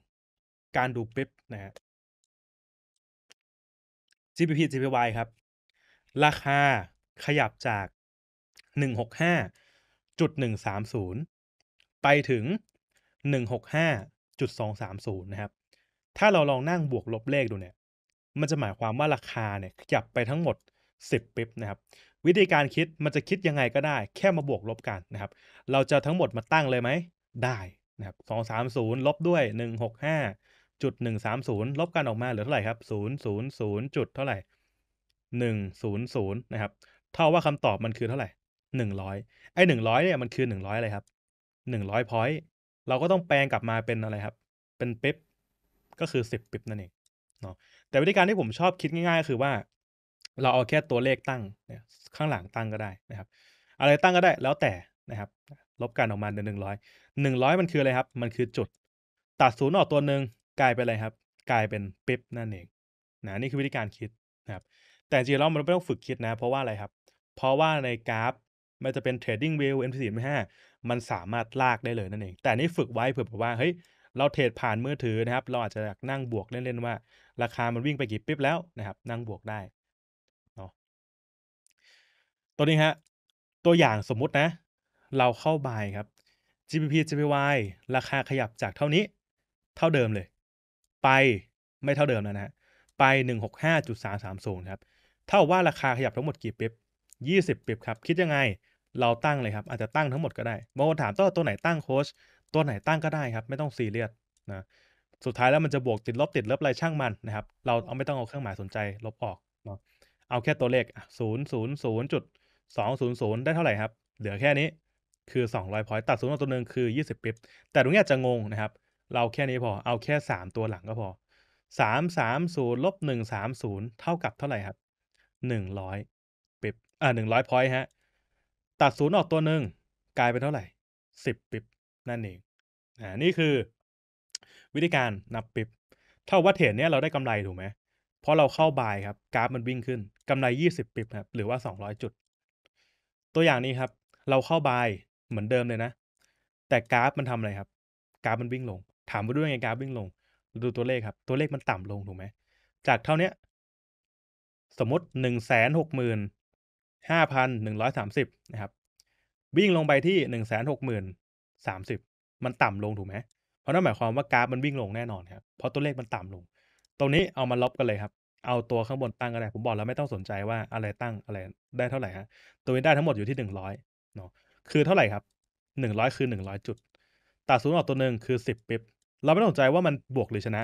การดูปิ๊บนะฮะ GPP GPY ครับ ราคาขยับจาก 165.130ไปถึง 165.230นะครับ ถ้าเราลองนั่งบวกลบเลขดูเนี่ย มันจะหมายความว่าราคาเนี่ยขยับไปทั้งหมด 10ปิบนะครับ วิธีการคิดมันจะคิดยังไงก็ได้ แค่มาบวกลบกันนะครับ เราจะทั้งหมดมาตั้งเลยไหม ได้นะครับ230 ลบด้วย 165จุด130 ลบกันออกมาเหลือเท่าไหร่ครับ0 0 0จุดเท่าไหร่100นะครับเท่าว่าคำตอบมันคือเท่าไหร่ 100ไอ้100เนี่ยมันคือ100อะไรครับหนึ่งร้อยพอยต์เราก็ต้องแปลงกลับมาเป็นอะไรครับ เป็นปิ๊บก็คือสิบปิ๊บนั่นเองเนาะแต่วิธีการที่ผมชอบคิดง่ายๆก็คือว่า เราเอาแค่ตัวเลขตั้งเนี่ยข้างหลังตั้งก็ได้นะครับ อะไรตั้งก็ได้แล้วแต่นะครับ ลบกันออกมาเป็นหนึ่งร้อยหนึ่งร้อยมันคืออะไรครับ มันคือจุดตัดศูนย์ออกตัวหนึ่งกลายเป็นอะไรครับ กลายเป็นปิ๊บนั่นเองนะนี่คือวิธีการคิดนะครับ แต่จริงแล้วมันไม่ต้องฝึกคิดนะ เพราะว่าอะไรครับเพราะว่าในกราฟมันจะเป็น trading view m ห้5มันสามารถลากได้เลยนั่นเอง แต่นี่ฝึกไว้เผื่อแบบว่า เฮ้ย เราเทรดผ่านมือถือนะครับ เราอาจจะนั่งบวกเล่นๆว่า ราคา มันวิ่งไปกี่ปิ๊บแล้วนะครับ นั่งบวกได้เนาะตัวนี้ฮะ ตัวอย่างสมมุตินะ เราเข้าบายครับ g p p j p y ราคาขยับจากเท่านี้ เท่าเดิมเลย ไปไม่เท่าเดิมแล้วนะไป165.330ครับ เท่าว่าราคาขยับทั้งหมดกี่ปิ๊บ20ปิ๊บครับ คิดยังไงเราตั้งเลยครับ อาจจะตั้งทั้งหมดก็ได้บางคนถามตัวตัวไหนตั้งโค้ชตัวไหนตั้งก็ได้ครับ ไม่ต้องซีเรียสนะสุดท้ายแล้วมันจะบวกติดลบติดลบอะไรช่างมันนะครับ เราเอาไม่ต้องเอาเครื่องหมายสนใจลบออกเนาะเอาแค่ตัวเลขศูนย์ศูนย์ศูนย์จุดสองศูนย์ศูนย์ได้เท่าไหร่ครับ เหลือแค่นี้คือ 200พอยต์ตัดศูนย์ตัวหนึ่งคือ 20ปิ๊บแต่ตรงนี้จะงงนะครับเราแค่นี้พอเอาแค่ 3 ตัวหลังก็พอ 3 3 0ลบ1 3 0 เท่ากับเท่าไหร่ครับ 100ปิ๊บอ่า100พอยต์ฮะตัดศูนย์ออกตัวหนึ่งกลายเป็นเท่าไหร่สิบปิบนั่นเองอ่านี่คือวิธีการนับปิบเท่าว่าเทรดเนี้ยเราได้กำไรถูกไหมเพราะเราเข้าบายครับกราฟมันวิ่งขึ้นกำไรยิบปิบครับหรือว่าสองร้อยจุด ตัวอย่างนี้ครับ เราเข้าบายเหมือนเดิมเลยนะแต่กราฟมันทำอะไรครับ กราฟมันวิ่งลง ถามไปาด้วยไงกราฟวิ่งลงดูตัวเลขครับตัวเลขมันต่ำลงถูกไหมจากเท่าเนี้ย สมมติหนึ่งแสนหกหมื่น5,130 นะครับ วิ่งลงไปที่ 160,030 มันต่ำลงถูกไหมเพราะนั่นหมายความว่ากราฟมันวิ่งลงแน่นอนครับเพราะตัวเลขมันต่ำลง ตรงนี้เอามาลบกันเลยครับ เอาตัวข้างบนตั้งก็ได้ผมบอกแล้วไม่ต้องสนใจว่าอะไรตั้งอะไรได้เท่าไหร่ฮะตัวนี้ได้ทั้งหมดอยู่ที่100เนาะคือเท่าไหร่ครับ 100 คือ100จุดตัดศูนย์ออกตัวหนึ่งคือ 10ปิ๊บเราไม่ต้องสนใจว่ามันบวกหรือชนะ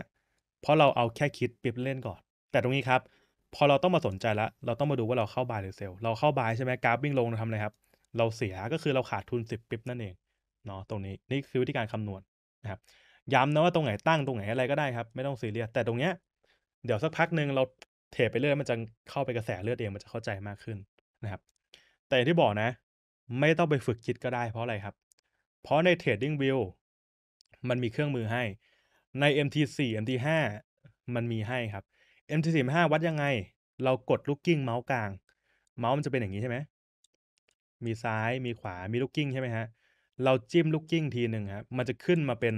เพราะเราเอาแค่คิดปิ๊บเล่นก่อน แต่ตรงนี้ครับพอเราต้องมาสนใจละเราต้องมาดูว่าเราเข้าบายหรือเซลล์เราเข้าบายใช่ไหมกราฟวิ่งลงเราทำอะไรครับ เราเสียก็คือเราขาดทุน10ปิ๊บนั่นเองเนาะตรงนี้นี่คือวิธีการคำนวณนะครับย้ำนะว่าตรงไหนตั้งตรงไหนอะไรก็ได้ครับ ไม่ต้องซีเรียสแต่ตรงเนี้ยเดี๋ยวสักพักหนึ่งเราเทไปเรื่อยมันจะเข้าไปกระแสเลือดเอง มันจะเข้าใจมากขึ้นนะครับ แต่ที่บอกนะ ไม่ต้องไปฝึกคิดก็ได้ เพราะอะไรครับ เพราะใน Trading View มันมีเครื่องมือให้ใน MT4 MT5 มันมีให้ครับ m t 4าวัดยังไง เรากดลูกกิ้งเมาส์กลาง เมาส์มันจะเป็นอย่างนี้ใช่ไหม มีซ้าย มีขวา มีลูกกิ้งใช่ไหมฮะ เราจิ้มลูกกิ้งทีหนึ่งครับมันจะขึ้นมาเป็น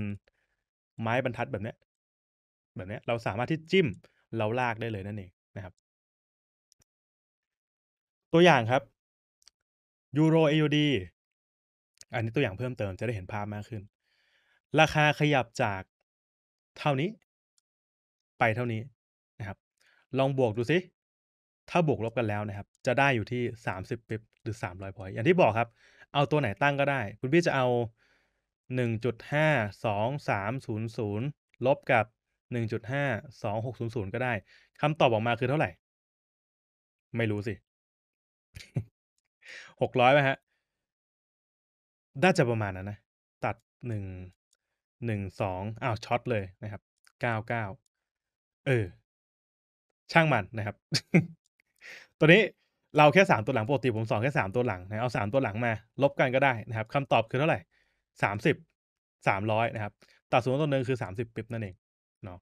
ไม้บรรทัดแบบนี้ แบบนี้เราสามารถที่จิ้มเราลากได้เลยนั่นเองนะครับ ตัวอย่างครับยูโร AUD อันนี้ตัวอย่างเพิ่มเติมจะได้เห็นภาพมากขึ้น ราคาขยับจากเท่านี้ ไปเท่านี้ลองบวกดูสิ ถ้าบวกลบกันแล้วนะครับ จะได้อยู่ที่ 30ปิบหรือ 300พอยต์อย่างที่บอกครับ เอาตัวไหนตั้งก็ได้ คุณพี่จะเอา 1.52300ลบกับ 1.52600 ก็ได้ คำตอบออกมาคือเท่าไหร่ ไม่รู้สิ 600ไหมฮะน่าจะประมาณนั้นนะ ตัด1 1 2อ้าวช็อตเลยนะครับ 99 เออช่างมันนะครับ ตัวนี้เราแค่สามตัวหลังปกติผมสอนแค่สามตัวหลังนะ เอาสามตัวหลังมา ลบกันก็ได้นะครับ คำตอบคือเท่าไหร่ สามสิบ สามร้อยนะครับตัดสูนตัวหนึ่งคือสามสิบปิบนั่นเอง เนาะ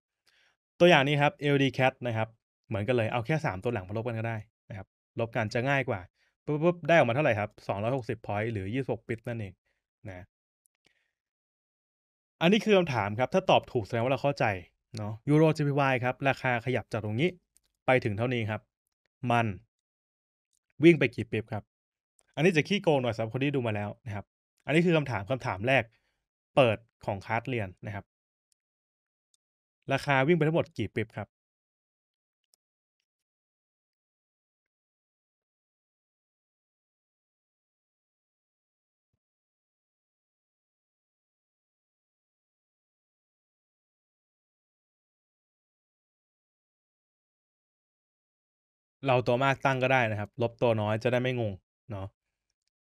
ตัวอย่างนี้ครับ LD cat นะครับ เหมือนกันเลย เอาแค่สามตัวหลังมาลบกันก็ได้นะครับ ลบกันจะง่ายกว่าปุ๊บปุ๊บได้ออกมาเท่าไหร่ครับสองร้อยหกสิบพอยต์หรือยี่สิบหกปิบนั่นเองนะ อันนี้คือคำถามครับ ถ้าตอบถูกแสดงว่าเราเข้าใจ เนาะยูโรว p y ครับ ราคาขยับจากตรงนี้ไปถึงเท่านี้ครับ มันวิ่งไปกี่เปีบครับ อันนี้จะขี้โกงหน่อยสำหรับคนที่ดูมาแล้วนะครับ อันนี้คือคำถามคำถามแรกเปิดของคาร์เรียนนะครับ ราคาวิ่งไปทั้งหมดกี่เปีบครับเราตัวมากตั้งก็ได้นะครับ ลบตัวน้อยจะได้ไม่งงเนาะ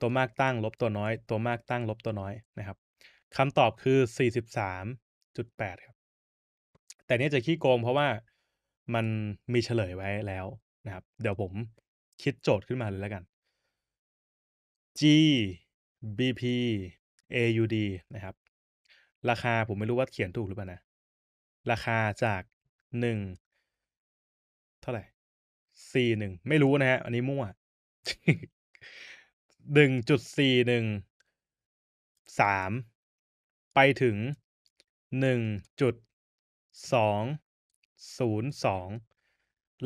ตัวมากตั้ง ลบตัวน้อย ตัวมากตั้งลบตัวน้อยนะครับคำตอบคือ 43.8ครับ แต่นี่จะขี้โกงเพราะว่ามันมีเฉลยไว้แล้วนะครับ เดี๋ยวผมคิดโจทย์ขึ้นมาเลยแล้วกัน G BP AUD นะครับ ราคาผมไม่รู้ว่าเขียนถูกหรือเปล่านะ ราคาจากหนึ่งเท่าไหร่สี่หนึ่งไม่รู้นะฮะอันนี้มั่วหนึ่งจุดสี่หนึ่งสามไปถึงหนึ่งจุดสองศูนย์สอง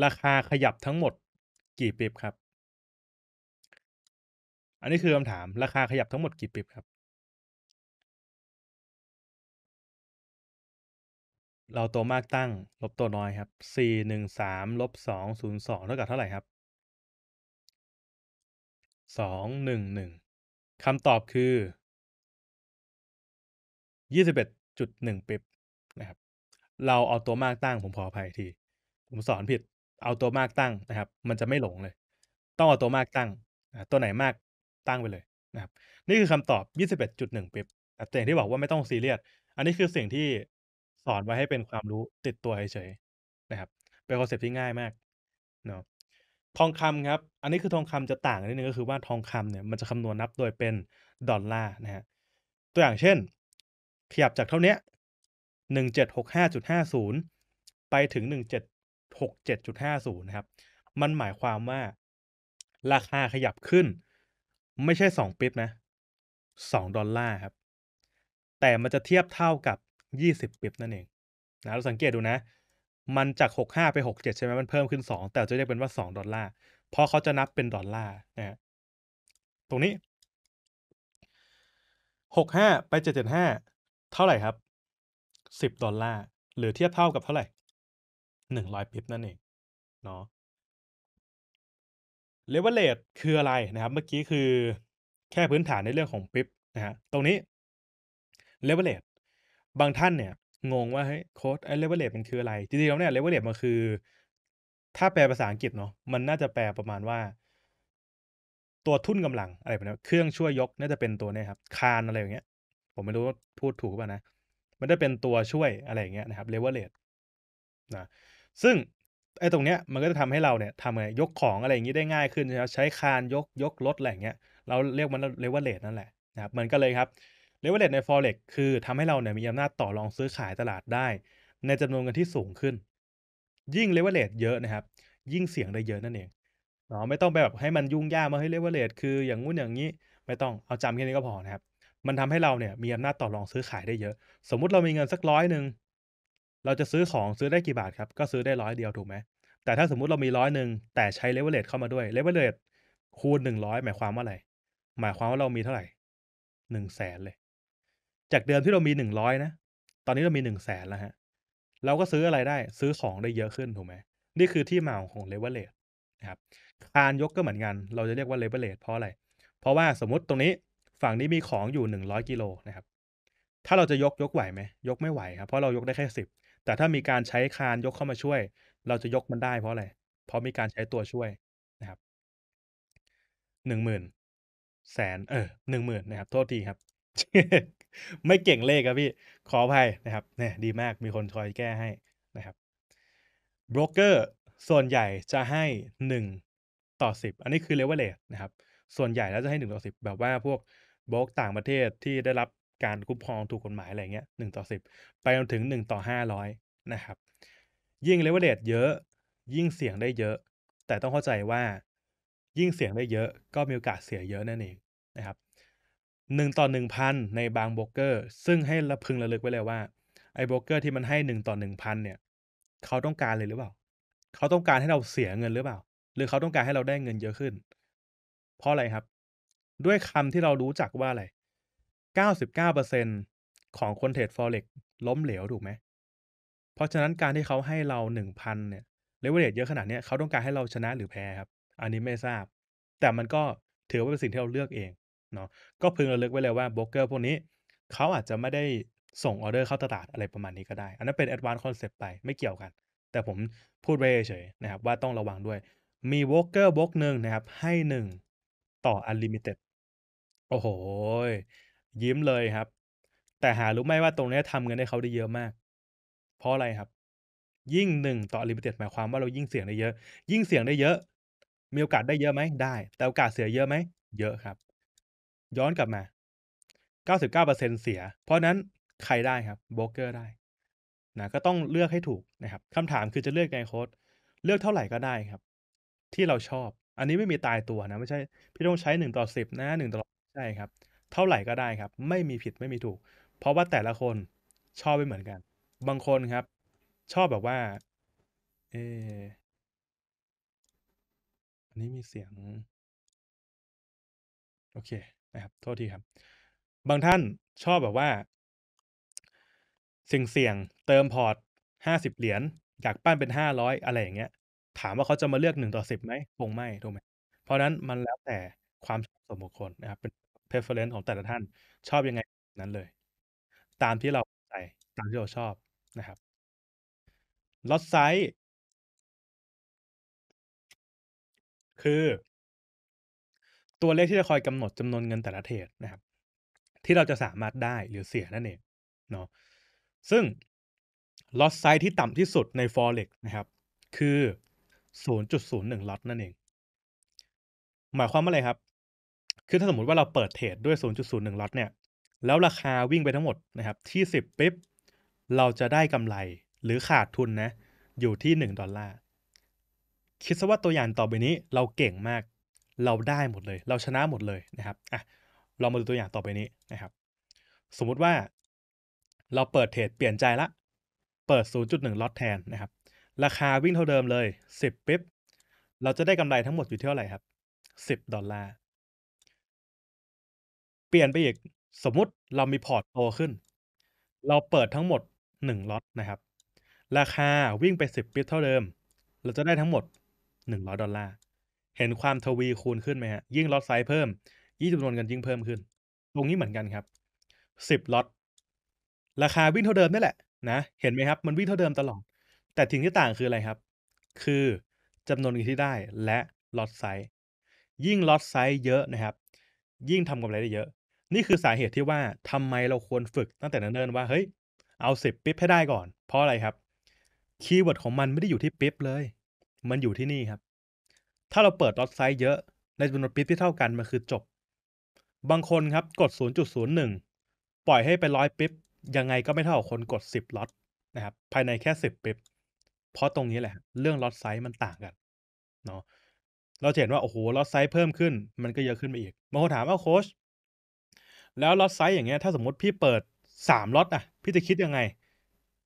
ราคาขยับทั้งหมดกี่ปีบครับ อันนี้คือคำถาม ราคาขยับทั้งหมดกี่ปีบครับเราตัวมากตั้ง ลบตัวน้อยครับสี่หนึ่งสามลบสองศูนย์สองเท่ากับเท่าไหร่ครับสองหนึ่งหนึ่งคำตอบคือยี่สิบเอ็ดจุดหนึ่งปิบนะครับ เราเอาตัวมากตั้ง ผมขออภัยที ผมสอนผิดเอาตัวมากตั้งนะครับ มันจะไม่หลงเลย ต้องเอาตัวมากตั้ง ตัวไหนมากตั้งไปเลยนะครับ นี่คือคำตอบ 21.1ปิบแต่อย่างที่บอกว่าไม่ต้องซีเรียส อันนี้คือสิ่งที่สอนไว้ให้เป็นความรู้ติดตัวเฉยๆนะครับเป็นคอนเซ็ปต์ที่ง่ายมากเนาะทองคำครับ อันนี้คือทองคำจะต่างนิดนึง ก็คือว่าทองคำเนี่ย มันจะคำนวณนับโดยเป็นดอลลาร์นะฮะตัวอย่างเช่นขยับจากเท่านี้หนึ่งเจ็ดหกห้าจุดห้าศูนย์ไปถึงหนึ่งเจ็ดหกเจ็ดจุดห้าศูนย์นะครับ มันหมายความว่า ราคาขยับขึ้น ไม่ใช่สองปิ๊บนะสองดอลลาร์ครับแต่มันจะเทียบเท่ากับยี่ปิบนั่นเองนะเราสังเกตดูนะ มันจากหหก้าไปหกเจ็ดใช่ไหมมันเพิ่มขึ้นสองแต่จะเรียกเป็นว่าสองดอลลาร์ เพราะเขาจะนับเป็นดอลลาร์นะตรงนี้หหก้าไปเจ็ดเจ็ดห้าเท่าไหร่ครับสิบดอลลาร์ หรือเทียบเท่ากับเท่าไหร่หนึ่งร้อยปิบนั่นเองเนาะเลเวลเลตคืออะไรนะครับ เมื่อกี้คือแค่พื้นฐานในเรื่องของปิบนะฮะตรงนี้เลเวลเลตบางท่านเนี่ยงงว่าเฮ้ยโค้ดไอ้เลเวลเลมันคืออะไรจริงๆแล้วเนี่ยเลเวลเลมันคือ ถ้าแปลภาษาอังกฤษเนาะมันน่าจะแปลประมาณว่า ตัวทุ่นกำลังอะไรแบบนี้เครื่องช่วยยกน่าจะเป็นตัวเนี่ยครับคานอะไรอย่างเงี้ย ผมไม่รู้พูดถูกป่ะนะมันจะเป็นตัวช่วยอะไรอย่างเงี้ยนะครับเลเวลเลนะซึ่งไอ้ตรงเนี้ย มันก็จะทำให้เราเนี่ยทำไงยกของอะไรอย่างงี้ได้ง่ายขึ้นใช่ไหมใช้คานยกยกรถอะไรอย่างเงี้ย เราเรียกมันเลเวลเลนั่นแหละนะครับมันก็เลยครับเลเวลเลตใน forex คือทำให้เราเนี่ยมีอำนาจต่อรองซื้อขายตลาดได้ ในจำนวนเงินที่สูงขึ้น ยิ่งเลเวลเลตเยอะนะครับ ยิ่งเสี่ยงได้เยอะนั่นเองเนาะไม่ต้องไปแบบให้มันยุ่งยากมาให้เลเวลเลตคืออย่างงู้นอย่างนี้ไม่ต้อง เอาจำแค่นี้ก็พอนะครับ มันทำให้เราเนี่ยมีอำนาจต่อรองซื้อขายได้เยอะ สมมุติเรามีเงินสักร้อยหนึ่ง เราจะซื้อของซื้อได้กี่บาทครับ ก็ซื้อได้ร้อยเดียวถูกไหมแต่ถ้าสมมติเรามีร้อยหนึ่งแต่ใช้เลเวลเลตเข้ามาด้วยเลเวลเลตคูณหนึ่งร้อยหมายความว่าอะไร หมายความว่าเรามีเท่าไหร่หนึ่งแสนเลยจากเดิมที่เรามีหนึ่งร้อยนะ ตอนนี้เรามีหนึ่งแสนแล้วฮะ เราก็ซื้ออะไรได้ ซื้อของได้เยอะขึ้นถูกไหม นี่คือที่มาของเลเวลเลทนะครับ คานยกก็เหมือนกัน เราจะเรียกว่าเลเวลเลทเพราะอะไร เพราะว่าสมมติตรงนี้ ฝั่งนี้มีของอยู่หนึ่งร้อยกิโลนะครับ ถ้าเราจะยกยกไหวไหม ยกไม่ไหวครับ เพราะเรายกได้แค่สิบแต่ถ้ามีการใช้คานยกเข้ามาช่วย เราจะยกมันได้ เพราะอะไร เพราะมีการใช้ตัวช่วยนะครับ หนึ่งหมื่นแสนเออหนึ่งหมื่นนะครับ โทษทีครับไม่เก่งเลขครับพี่ขออภัยนะครับเนี่ยดีมากมีคนคอยแก้ให้นะครับบรกเกอร์ ส่วนใหญ่จะให้ 1 ต่อ 10 อันนี้คือเลเวลเลทนะครับ ส่วนใหญ่แล้วจะให้ 1 ต่อ 10 แบบว่าพวกบล็อกต่างประเทศที่ได้รับการคุ้มครองถูกกฎหมายอะไรเงี้ย1ต่อ 10 ไปจนถึง 1 ต่อ 500 นะครับ ยิ่งเลเวลเลเยอะ ยิ่งเสี่ยงได้เยอะ แต่ต้องเข้าใจว่ายิ่งเสี่ยงได้เยอะก็มีโอกาสเสียเยอะนั่นเองนะครับหนึ่งต่อหนึ่งพันในบางโบรกเกอร์ ซึ่งให้ระพึงระลึกไว้เลยว่าไอ้โบรกเกอร์ที่มันให้หนึ่งต่อหนึ่งพันเนี่ย เขาต้องการเลยหรือเปล่า เขาต้องการให้เราเสียเงินหรือเปล่า หรือเขาต้องการให้เราได้เงินเยอะขึ้น เพราะอะไรครับ ด้วยคำที่เรารู้จักว่าอะไร เก้าสิบเก้าเปอร์เซ็นของคนเทรดฟอเร็กล้มเหลวถูกไหม เพราะฉะนั้นการที่เขาให้เราหนึ่งพันเนี่ย เลเวอเรจเยอะขนาดนี้เขาต้องการให้เราชนะหรือแพ้ครับ อันนี้ไม่ทราบ แต่มันก็ถือว่าเป็นสิ่งที่เราเลือกเองเนาะก็พึงระลึกไว้เลยว่าโบรกเกอร์พวกนี้ เขาอาจจะไม่ได้ส่งออเดอร์เข้าตลาดอะไรประมาณนี้ก็ได้ อันนั้นเป็นอดวานซ์คอนเซปต์ไปไม่เกี่ยวกัน แต่ผมพูดไว้เฉยๆนะครับ ว่าต้องระวังด้วย มีโบรกเกอร์บล็อกหนึ่งนะครับ ให้หนึ่งต่ออลิมิเต็ดโอ้โหยิ้มเลยครับ แต่หารู้ไหมว่าตรงนี้ททำเงินให้เขาได้เยอะมาก เพราะอะไรครับ ยิ่งหนึ่งต่อลิมิเต็ดหมายความว่าเรายิ่งเสี่ยงได้เยอะ ยิ่งเสี่ยงได้เยอะ มีโอกาสได้เยอะไหมได้ แต่โอกาสเสียเยอะไหมเยอะครับย้อนกลับมา 99%เสีย เพราะนั้นใครได้ครับ โบรกเกอร์ได้นะก็ต้องเลือกให้ถูกนะครับคำถามคือจะเลือกไงโค้ด เลือกเท่าไหร่ก็ได้ครับ ที่เราชอบ อันนี้ไม่มีตายตัวนะ ไม่ใช่ พี่ต้องใช้1ต่อ10นะ1ต่อใช่ครับ เท่าไหร่ก็ได้ครับ ไม่มีผิดไม่มีถูก เพราะว่าแต่ละคนชอบไม่เหมือนกัน บางคนครับ ชอบแบบว่า เอออันนี้มีเสียง โอเคนะครับโทษทีครับ บางท่านชอบแบบว่า สิ่งเสี่ยงเติมพอร์ต ห้าสิบเหรียญอยากปั้นเป็นห้าร้อยอะไรอย่างเงี้ย ถามว่าเขาจะมาเลือกหนึ่งต่อสิบไหมคงไม่ถูกไหมเพราะนั้นมันแล้วแต่ความชอบส่วนบุคคลนะครับ เป็น preference ของแต่ละท่านชอบยังไงนั้นเลย ตามที่เราใจ ตามที่เราชอบนะครับลอตไซส์คือตัวเลขที่จะคอยกำหนดจำนวนเงินแต่ละเทรดนะครับ ที่เราจะสามารถได้หรือเสียนั่นเองเนาะซึ่ง loss size ที่ต่ำที่สุดใน forex นะครับ คือ 0.01 l o ตนั่นเอง หมายความว่าอะไรครับ คือถ้าสมมติว่าเราเปิดเทรดด้วย 0.01 l o ตเนี่ย แล้วราคาวิ่งไปทั้งหมดนะครับ ที่ 10 ปิ๊บเราจะได้กำไรหรือขาดทุนนะ อยู่ที่ 1 ดอลลาร์คิดซะว่าตัวอย่างต่อไปนี้เราเก่งมากเราได้หมดเลย เราชนะหมดเลยนะครับ อ่ะ เรามาดูตัวอย่างต่อไปนี้นะครับ สมมุติว่าเราเปิดเทรดเปลี่ยนใจละ เปิด0.1ล็อตแทนนะครับ ราคาวิ่งเท่าเดิมเลย 10ปิ๊บเราจะได้กำไรทั้งหมดอยู่เท่าไหร่ครับ 10ดอลลาร์ เปลี่ยนไปอีกสมมติเรามีพอร์ตโตขึ้น เราเปิดทั้งหมด1ล็อตนะครับ ราคาวิ่งไป 10ปิ๊บเท่าเดิม เราจะได้ทั้งหมด 100ดอลลาร์เห็นความทวีคูณขึ้นไหมฮะยิ่งล็อตไซส์เพิ่มยิ่งจำนวนเงินยิ่งเพิ่มขึ้นตรงนี้เหมือนกันครับสิบล็อตราคาวิ่งเท่าเดิมนี่แหละนะเห็นไหมครับมันวิ่งเท่าเดิมตลอดแต่ิ้งที่ต่างคืออะไรครับ คือจำนวนเงินที่ได้และล็อตไซส์ยิ่งล็อตไซส์เยอะนะครับ ยิ่งทำกำไรได้เยอะ นี่คือสาเหตุที่ว่าทำไมเราควรฝึก ตั้งแต่เนิ่นๆว่าเฮ้ยเอาสิบปิ๊บให้ได้ก่อน เพราะอะไรครับคีย์เวิร์ดของมันไม่ได้อยู่ที่ปิ๊บเลย มันอยู่ที่นี่ครับถ้าเราเปิดล็อตไซส์เยอะในจำนวนปิ๊บที่เท่ากัน มันคือจบ บางคนครับกด 0.01 ปล่อยให้ไปร้อยปิ๊บยังไงก็ไม่เท่าคนกด 10ล็อตนะครับ ภายในแค่ 10ปิ๊บเพราะตรงนี้แหละ เรื่องล็อตไซส์มันต่างกันเนาะเราเห็นว่า โอ้โหล็อตไซส์เพิ่มขึ้นมันก็เยอะขึ้นไปอีกบางคนถามว่าโค้ชแล้วล็อตไซส์อย่างเงี้ยถ้าสมมติพี่เปิด3ล็อตอ่ะพี่จะคิดยังไง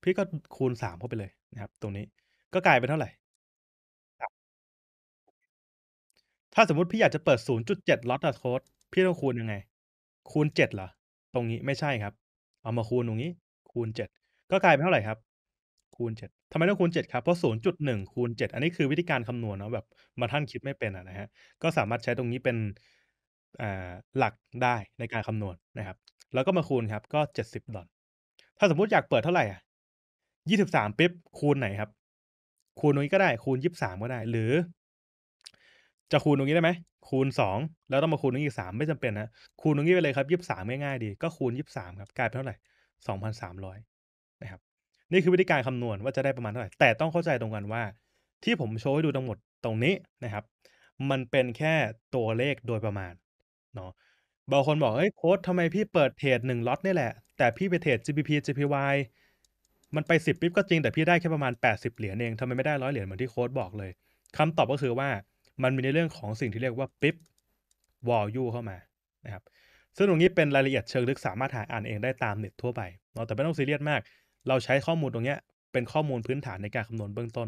พี่ก็คูณ3เข้าไปเลยนะครับ ตรงนี้ก็กลายเป็นเท่าไหร่ถ้าสมมติพี่อยากจะเปิด 0.7 ล็อตอะโค้ด พี่ต้องคูณยังไง คูณ7เหรอ ตรงนี้ไม่ใช่ครับ เอามาคูณตรงนี้ คูณ7ก็กลายเป็นเท่าไหร่ครับ คูณ7ทำไมต้องคูณ7ครับ เพราะ 0.1คูณ7อันนี้คือวิธีการคำนวณเนาะแบบ มาท่านคิดไม่เป็นอะนะฮะ ก็สามารถใช้ตรงนี้เป็นหลักได้ในการคำนวณนะครับ แล้วก็มาคูณครับ ก็ 70 ดอลถ้าสมมติอยากเปิดเท่าไหร่อ่ะ 23ปิ๊บคูณไหนครับ คูณตรงนี้ก็ได้คูณ23 ก็ได้ หรือจะคูณตรงนี้ได้ไหม คูณ 2 แล้วต้องมาคูณตรงนี้อีก 3 ไม่จำเป็นนะ คูณตรงนี้ไปเลยครับยีสามง่ายๆดี ก็คูณยีสามครับกลายเป็นเท่าไหร่สองพันสามร้อยนะครับ นี่คือวิธีการคำนวณว่าจะได้ประมาณเท่าไหร่ แต่ต้องเข้าใจตรงกันว่า ที่ผมโชว์ให้ดูทั้งหมดตรงนี้นะครับ มันเป็นแค่ตัวเลขโดยประมาณ เนาะ บางคนบอก เฮ้ยโค้ดทำไมพี่เปิดเทรดหนึ่งล็อตนี่แหละ แต่พี่ไปเทรด g p p GPY มันไป10ปิ๊บก็จริงแต่พี่ได้แค่ประมาณ 80เหรียญเองทำไมไม่ได้ร้อยเหรียญเหมือนที่โค้ดบอกเลยคำตอบก็คือว่ามันมีในเรื่องของสิ่งที่เรียกว่าิ๊บวอลยูเข้ามานะครับซึ่งตรงนี้เป็นรายละเอียดเชิงลึกสามารถหาอ่านเองได้ตามเน็ตทั่วไปเนาะแต่ไม่ต้องซีเรียสมาก เราใช้ข้อมูลตรงนี้เป็นข้อมูลพื้นฐานในการคำนวณเบื้องต้น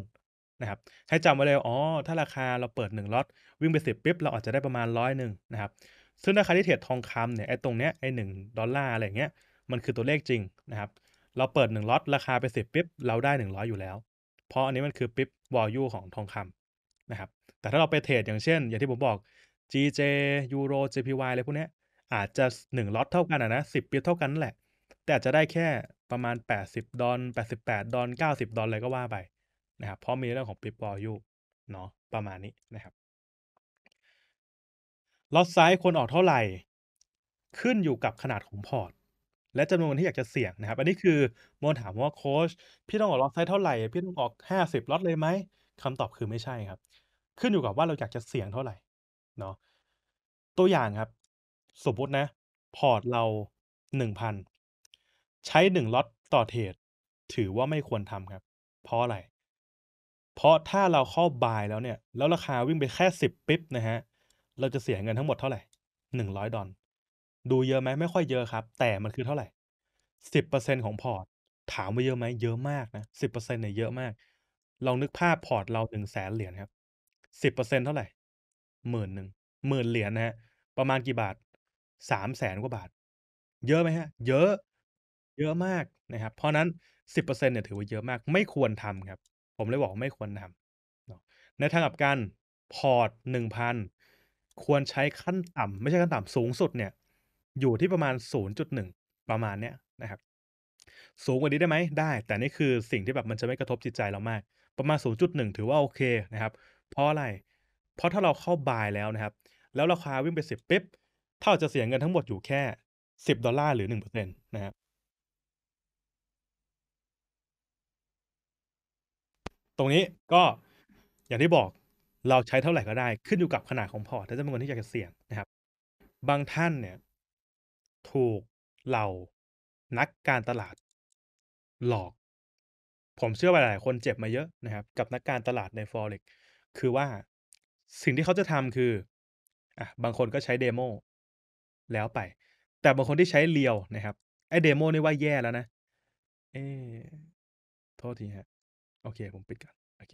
นะครับ ให้จำไว้เลยอ๋อถ้าราคาเราเปิด1ล็อตวิ่งไป 10ปิ๊บเราอาจจะได้ประมาณร้อยหนึ่งนะครับซึ่งราคาที่เทรดทองคำเนี่ยไอ้ตรงเนี้ยไอ้หนึ่งดอลลาร์อะไรเงี้ยมันคือตัวเลขจริงนะครับ เราเปิด1ล็อตราคาไป10ปิ๊บเราได้100อยู่แล้ว เพราะอันนี้มันคือปิ๊บวอลยูของทองคำนะครับแต่ถ้าเราไปเทรดอย่างเช่น อย่างที่ผมบอก GJ Euro JPY อะไรพวกนี้อาจจะ1ล็อตเท่ากันนะสิบปีเท่ากันแหละ แต่อาจจะได้แค่ประมาณ 80 ดอล88 ดอล90 ดอลอะไรก็ว่าไปนะครับเพราะมีเรื่องของปีปออยู่เนาะประมาณนี้นะครับล็อตไซส์ควรออกเท่าไหร่ ขึ้นอยู่กับขนาดของพอร์ต และจำนวนที่อยากจะเสี่ยงนะครับ อันนี้คือมนถามว่าโค้ชพี่ต้องออกล็อตไซส์เท่าไหร่พี่ต้องออก50ล็อตเลยไหมคำตอบคือไม่ใช่ครับขึ้นอยู่กับว่าเราอยากจะเสี่ยงเท่าไหร่เนาะตัวอย่างครับ สมมตินะ พอร์ตเราหนึ่งพันใช้หนึ่งล็อตต่อเทรดถือว่าไม่ควรทำครับ เพราะอะไร เพราะถ้าเราเข้าบายแล้วเนี่ย แล้วราคาวิ่งไปแค่สิบปิ๊บนะฮะเราจะเสียเงินทั้งหมดเท่าไหร่หนึ่งร้อยดอลดูเยอะไหมไม่ค่อยเยอะครับ แต่มันคือเท่าไหร่สิบเปอร์เซ็นของพอร์ต ถามว่าเยอะไหมเยอะมากนะสิบเปอร์เซ็นเนี่ยเยอะมากลองนึกภาพพอร์ตเราหนึ่งแสนเหรียญครับสิบเปอร์เซ็นเท่าไหร่หมื่นหนึ่งหมื่นเหรียญนะฮะประมาณกี่บาทสามแสนกว่าบาท เยอะไหมฮะ เยอะ เยอะมากนะครับ เพราะนั้นสิบเปอร์เซ็นเนี่ยถือว่าเยอะมาก ไม่ควรทำครับ ผมเลยบอกไม่ควรทำในทางกับการพอร์ตหนึ่งพันควรใช้ขั้นต่ำ ไม่ใช่ขั้นต่ำสูงสุดเนี่ยอยู่ที่ประมาณศูนย์จุดหนึ่งประมาณเนี้ยนะครับ สูงกว่านี้ได้ไหมได้ แต่นี่คือสิ่งที่แบบ มันจะไม่กระทบจิตใจเรามากประมาณศูนนจุดหึ่งถือว่าโอเคนะครับเพราะอะไร เพราะถ้าเราเข้าบายแล้วนะครับ แล้วราคาวิ่งไปสิบปิ๊บเท่าจะเสียเงินทั้งหมดอยู่แค่สิบดอลลาร์หรือหนึ่งเเปอร์ซ็นนตะครับ ตรงนี้ก็อย่างที่บอกเราใช้เท่าไหร่ก็ได้ขึ้นอยู่กับขนาดของพอร์ตถ้าจะเป็นคนที่อยากจะเสี่ยงนะครับ บางท่านเนี่ย ถูกเหล่านักการตลาดหลอก ผมเชื่อว่าหลายคนเจ็บมาเยอะนะครับกับนักการตลาดใน Forex คือว่าสิ่งที่เขาจะทำคือ อ่ะ บางคนก็ใช้เดโมแล้วไป แต่บางคนที่ใช้เรียวนะครับ ไอเดโมนี่ว่าแย่แล้วนะ เอ๊โทษทีฮะโอเค ผมปิดก่อนโอเค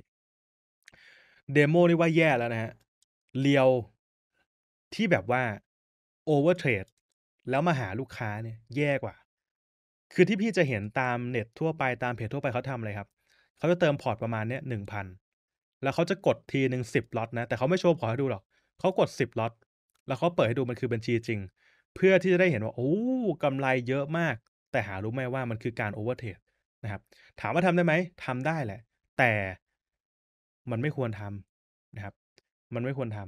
เดโมนี่ว่าแย่แล้วนะฮะเรียวที่แบบว่าโอเวอร์เทรดแล้วมาหาลูกค้าเนี่ยแย่กว่า คือที่พี่จะเห็นตามเน็ตทั่วไปตามเพจทั่วไปเขาทำอะไรครับ เขาจะเติมพอร์ตประมาณเนี้ยหนึ่งพันแล้วเขาจะกดทีหนึ่งสิบล็อตนะ แต่เขาไม่โชว์พอให้ดูหรอก เขากดสิบล็อต แล้วเขาเปิดให้ดูมันคือบัญชีจริง เพื่อที่จะได้เห็นว่า โอ้กำไรเยอะมาก แต่หารู้ไหมว่ามันคือการโอเวอร์เทรดนะครับ ถามว่าทำได้ไหมทำได้แหละ แต่มันไม่ควรทำนะครับ มันไม่ควรท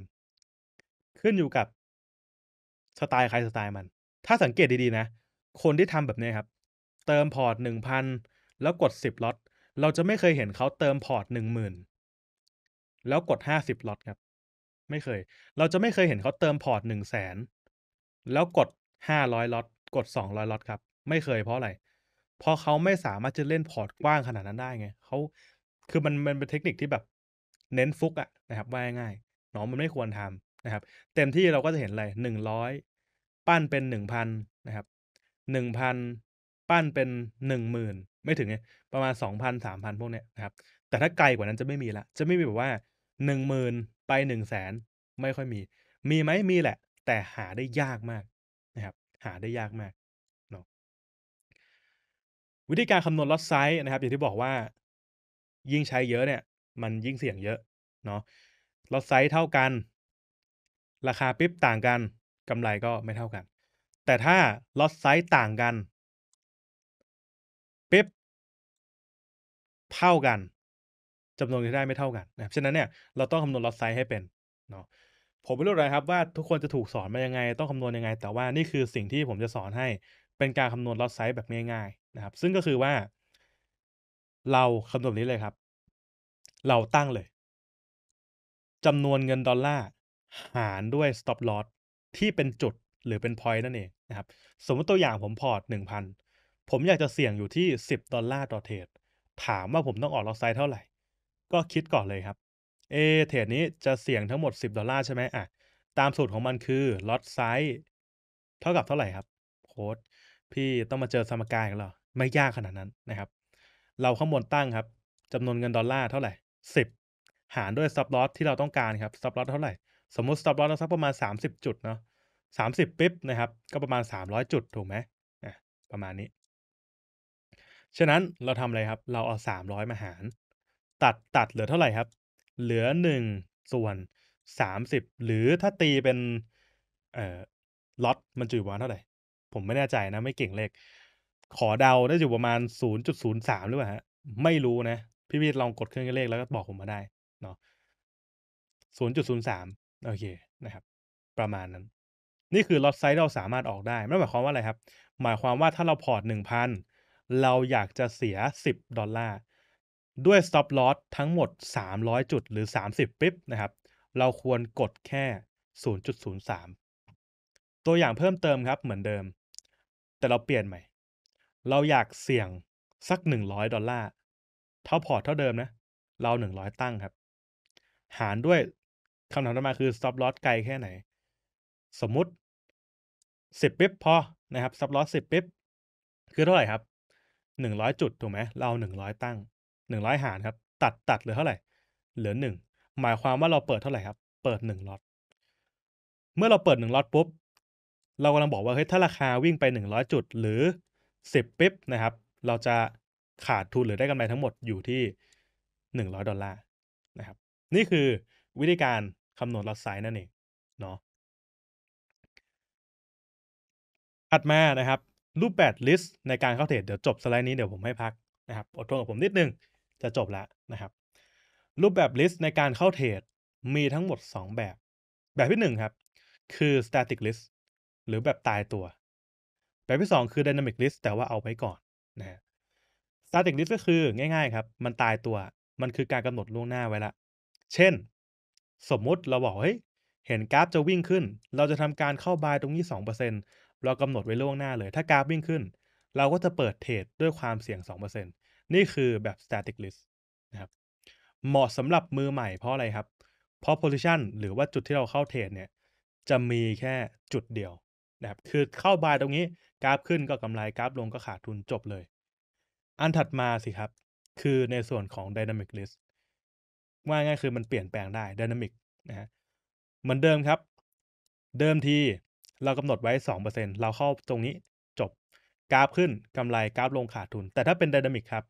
ำ ขึ้นอยู่กับสไตล์ ใครสไตล์มัน ถ้าสังเกตดี ๆ นะ คนที่ทำแบบนี้ครับ เติมพอร์ตหนึ่งพัน แล้วกดสิบล็อต เราจะไม่เคยเห็นเขาเติมพอร์ตหนึ่งหมื่นแล้วกดห้าสิบล็อตครับ ไม่เคย เราจะไม่เคยเห็นเขาเติมพอร์ตหนึ่งแสนแล้วกดห้าร้อยล็อต กดสองร้อยล็อตครับ ไม่เคยเพราะอะไร เพราะเขาไม่สามารถจะเล่นพอร์ตกว้างขนาดนั้นได้ไงเขาคือมันมันเป็นเทคนิคที่แบบเน้นฟุกอะนะครับว่าง่ายเนาอมันไม่ควรทำนะครับ เต็มที่เราก็จะเห็นอะไรหนึ่งร้อยปั้นเป็นหนึ่งพันนะครับหนึ่งพันปั้นเป็นหนึ่งหมื่นไม่ถึงไงประมาณสองพันสามพันพวกเนี้ยนะครับ แต่ถ้าไกลกว่านั้นจะไม่มีละจะไม่มีแบบว่าหนึ่งหมื่นไปหนึ่งแสนไม่ค่อยมี มีไหมมีแหละ แต่หาได้ยากมากนะครับ หาได้ยากมากเนาะวิธีการคำนวณลอตไซส์นะครับอย่างที่บอกว่า ยิ่งใช้เยอะเนี่ย มันยิ่งเสี่ยงเยอะเนาะลอตไซส์เท่ากัน ราคาปิ๊บต่างกันกำไรก็ไม่เท่ากัน แต่ถ้าลอตไซส์ต่างกันปิ๊บเท่ากันจำนวนเงินได้ไม่เท่ากันนะฉะนั้นเนี่ยเราต้องคำนวณล็อตไซส์ให้เป็นเนาะ ผมไม่รู้เลยครับว่าทุกคนจะถูกสอนมายังไง ต้องคำนวณยังไง แต่ว่านี่คือสิ่งที่ผมจะสอนให้เป็นการคำนวณล็อตไซส์แบบง่ายๆนะครับ ซึ่งก็คือว่า เราคำนวณนี้เลยครับ เราตั้งเลยจำนวนเงินดอลลาร์หารด้วย stop loss ที่เป็นจุดหรือเป็น point นั่นเองนะครับ สมมติตัวอย่างผมพอร์ต1,000ผมอยากจะเสี่ยงอยู่ที่10ดอลลาร์ต่อเทรด ถามว่าผมต้องออกล็อตไซส์เท่าไหร่ก็คิดก่อนเลยครับ เอเทรดนี้จะเสี่ยงทั้งหมด 10 ดอลลาร์ใช่ไหมอ่ะตามสูตรของมันคือล็อตไซส์เท่ากับเท่าไหร่ครับโค้ดพี่ต้องมาเจอสมการกันหรอ ไม่ยากขนาดนั้นนะครับ เราข้างบนตั้งครับ จำนวนเงินดอลลาร์เท่าไหร่ 10 หารด้วยซับล็อตที่เราต้องการครับซับล็อตเท่าไหร่ สมมติซับล็อตเราซักประมาณ 30 จุดเนาะสสามิบปิ๊บนะครับ ก็ประมาณ 300 จุดถูกไหมประมาณนี้ ฉะนั้นเราทำอะไรครับ เราเอา 300 มาหารตัด ตัดเหลือเท่าไหร่ครับ เหลือหนึ่งส่วนสามสิบหรือถ้าตีเป็นเอ่อล็อตมันจะอยู่ประมาณเท่าไหร่ ผมไม่แน่ใจนะไม่เก่งเลข ขอเดาได้อยู่ประมาณศูนย์จุดศูนย์สามหรือเปล่าฮะไม่รู้นะ พี่พีทลองกดเครื่องเลขแล้วก็บอกผมมาได้เนาะศูนย์จุดศูนย์สามโอเคนะครับ ประมาณนั้น นี่คือล็อตไซส์เราสามารถออกได้ไม่หมายความว่าอะไรครับ หมายความว่าถ้าเราพอร์ตหนึ่งพันเราอยากจะเสียสิบดอลลาร์ด้วย stop loss ทั้งหมด 300 จุดหรือ 30 ปิ๊บนะครับ เราควรกดแค่ 0.03 ตัวอย่างเพิ่มเติมครับ เหมือนเดิม แต่เราเปลี่ยนใหม่ เราอยากเสี่ยงสัก 100 ดอลลาร์ เท่าพอร์ตเท่าเดิมนะ เรา 100 ตั้งครับ หารด้วยคำถามต่อมาคือ stop loss ไกลแค่ไหน สมมุติ 10 ปิ๊บพอ นะครับ stop loss 10 ปิ๊บ คือเท่าไหร่ครับ 100 จุด ถูกไหมเรา100 ตั้ง100 หารครับ ตัดตัดเหลือเท่าไหร่ เหลือ 1 หมายความว่าเราเปิดเท่าไหร่ครับ เปิด 1ล็อตเมื่อเราเปิด 1ล็อตปุ๊บ เรากำลังบอกว่าเฮ้ยถ้าราคาวิ่งไป 100 จุดหรือ 10ปิ๊บนะครับ เราจะขาดทุนหรือได้กำไรทั้งหมดอยู่ที่ 100 ดอลลาร์นะครับ นี่คือวิธีการคำนวณล็อตไซส์นั่นเองเนาะถัดมานะครับ รูปแบบลิสต์ในการเข้าเทรดเดี๋ยวจบสไลด์นี้เดี๋ยวผมให้พักนะครับอดทนกับผมนิดนึงจะจบแล้วนะครับ รูปแบบลิสต์ในการเข้าเทรดมีทั้งหมด 2 แบบ แบบที่ 1 ครับ คือ static list หรือแบบตายตัว แบบที่ 2 คือ dynamic list แต่ว่าเอาไว้ก่อนนะฮะ static list ก็คือง่ายๆ ครับ มันตายตัวมันคือการกำหนดล่วงหน้าไว้ละ เช่น สมมุติเราบอกเฮ้ยเห็นกราฟจะวิ่งขึ้น เราจะทำการเข้าบายตรงนี้ 2%เรากำหนดไว้ล่วงหน้าเลย ถ้ากราฟวิ่งขึ้น เราก็จะเปิดเทรดด้วยความเสี่ยง 2%นี่คือแบบ static list นะครับ เหมาะสำหรับมือใหม่เพราะอะไรครับ เพราะ position หรือว่าจุดที่เราเข้าเทรดเนี่ย จะมีแค่จุดเดียว นะครับ คือเข้าบายตรงนี้ กราฟขึ้นก็กำไร กราฟลงก็ขาดทุนจบเลย อันถัดมาสิครับ คือในส่วนของ dynamic list ว่าง่ายคือมันเปลี่ยนแปลงได้ dynamic นะฮะเหมือนเดิมครับ เดิมทีเรากำหนดไว้ 2%เราเข้าตรงนี้จบ กราฟขึ้นกำไร กราฟลงขาดทุน แต่ถ้าเป็นดินามิกครับ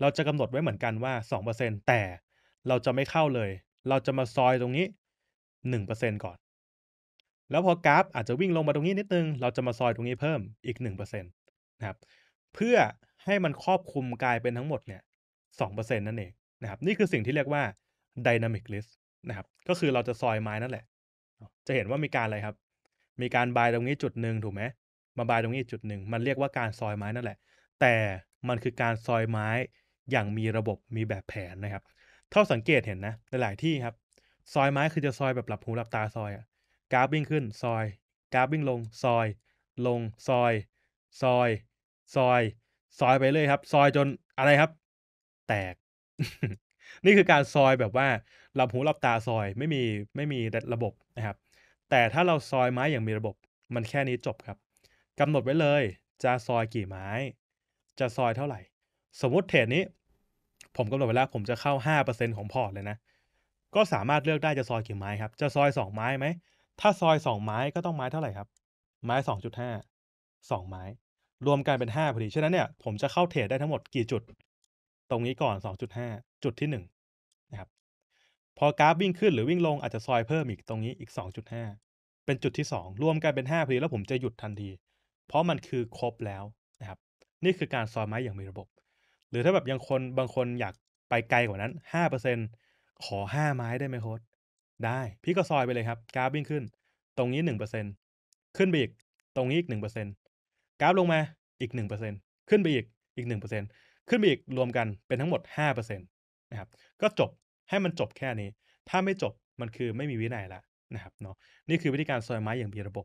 เราจะกำหนดไว้เหมือนกันว่า 2%แต่เราจะไม่เข้าเลย เราจะมาซอยตรงนี้ 1%ก่อน แล้วพอกราฟอาจจะวิ่งลงมาตรงนี้นิดนึง เราจะมาซอยตรงนี้เพิ่มอีก1%นะครับ เพื่อให้มันครอบคลุมกลายเป็นทั้งหมดเนี่ย2%นั่นเองนะครับ นี่คือสิ่งที่เรียกว่า dynamic list นะครับ ก็คือเราจะซอยไม้นั่นแหละ จะเห็นว่ามีการอะไรครับ มีการบายตรงนี้จุดหนึ่งถูกไหมมาบายตรงนี้จุดหนึ่งมันเรียกว่าการซอยไม้นั่นแหละ แต่มันคือการซอยไม้อย่างมีระบบมีแบบแผนนะครับ เท่าสังเกตเห็นนะหลายที่ครับ ซอยไม้คือจะซอยแบบหลับหูหลับตาซอยอะกราฟวิ่งขึ้น ซอย กราฟวิ่งลงซอยลงซอย ซอย ซอย ซอยไปเลยครับ ซอยจนอะไรครับ แตก นี่คือการซอยแบบว่าหลับหูหลับตาซอยไม่มีไม่มีระบบนะครับ แต่ถ้าเราซอยไม้อย่างมีระบบ มันแค่นี้จบครับกำหนดไว้เลย จะซอยกี่ไม้ จะซอยเท่าไหร่สมมติเทรดนี้ ผมกำหนดเวลาผมจะเข้า 5%ของพอร์ตเลยนะ ก็สามารถเลือกได้จะซอยกี่ไม้ครับ จะซอย 2 ไม้ไหมถ้าซอย 2 ไม้ก็ต้องไม้เท่าไหร่ครับ ไม้ 2.5 2 ไม้ รวมกันเป็น 5 พอดีฉะนั้นเนี่ยผมจะเข้าเทรดได้ทั้งหมดกี่จุด ตรงนี้ก่อน 2.5 จุดที่ 1 นะครับ พอกราฟวิ่งขึ้นหรือวิ่งลง อาจจะซอยเพิ่มอีกตรงนี้อีก 2.5 เป็นจุดที่ 2 รวมกันเป็น 5พอดีแล้วผมจะหยุดทันทีเพราะมันคือครบแล้วนะครับนี่คือการซอยไม้อย่างมีระบบรือถ้าแบบยังคนบางคนอยากไปไกลกว่านั้นห้าเเปอร์ซ็นขอห้าไม้ได้ไหมโค้ดได้ พี่ก็ ซอยไปเลยครับกราฟวิ่งขึ้นตรงนี้หนึ่งเเปอร์ซ็นขึ้นไปอีกตรงนี้อีกหนึ่งเนกราฟลงมาอีกหนึ่งเเปอร์ซ็นขึ้นไปอีกอีกหนึ่งเเปอร์ซ็นขึ้นไปอีกรวมกันเป็นทั้งหมดห้าเเปอร์ซ็นตนะครับก็จบให้มันจบแค่นี้ ถ้าไม่จบมันคือไม่มีวินัยละนะครับเนาะนี่คือวิธีการซอยไม้อย่างมีระบบ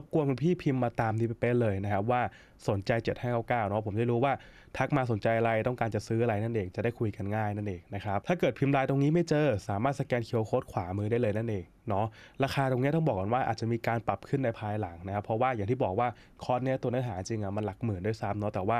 บกวนพี่พิมพ์มาตามที่เป๊ะเลยนะครับว่าสนใจ7599เนาะผมได้รู้ว่าทักมาสนใจอะไรต้องการจะซื้ออะไรนั่นเองจะได้คุยกันง่ายนั่นเองนะครับถ้าเกิดพิมพ์ลายตรงนี้ไม่เจอสามารถสแกนเคอร์โค้ดขวามือได้เลยนั่นเองเนาะราคาตรงนี้ต้องบอกก่อนว่าอาจจะมีการปรับขึ้นในภายหลังนะครับเพราะว่าอย่างที่บอกว่าคอร์สเนี้ยตัวเนื้อหาจริงอ่ะมันหลักหมื่นด้วยซ้ำเนาะแต่ว่า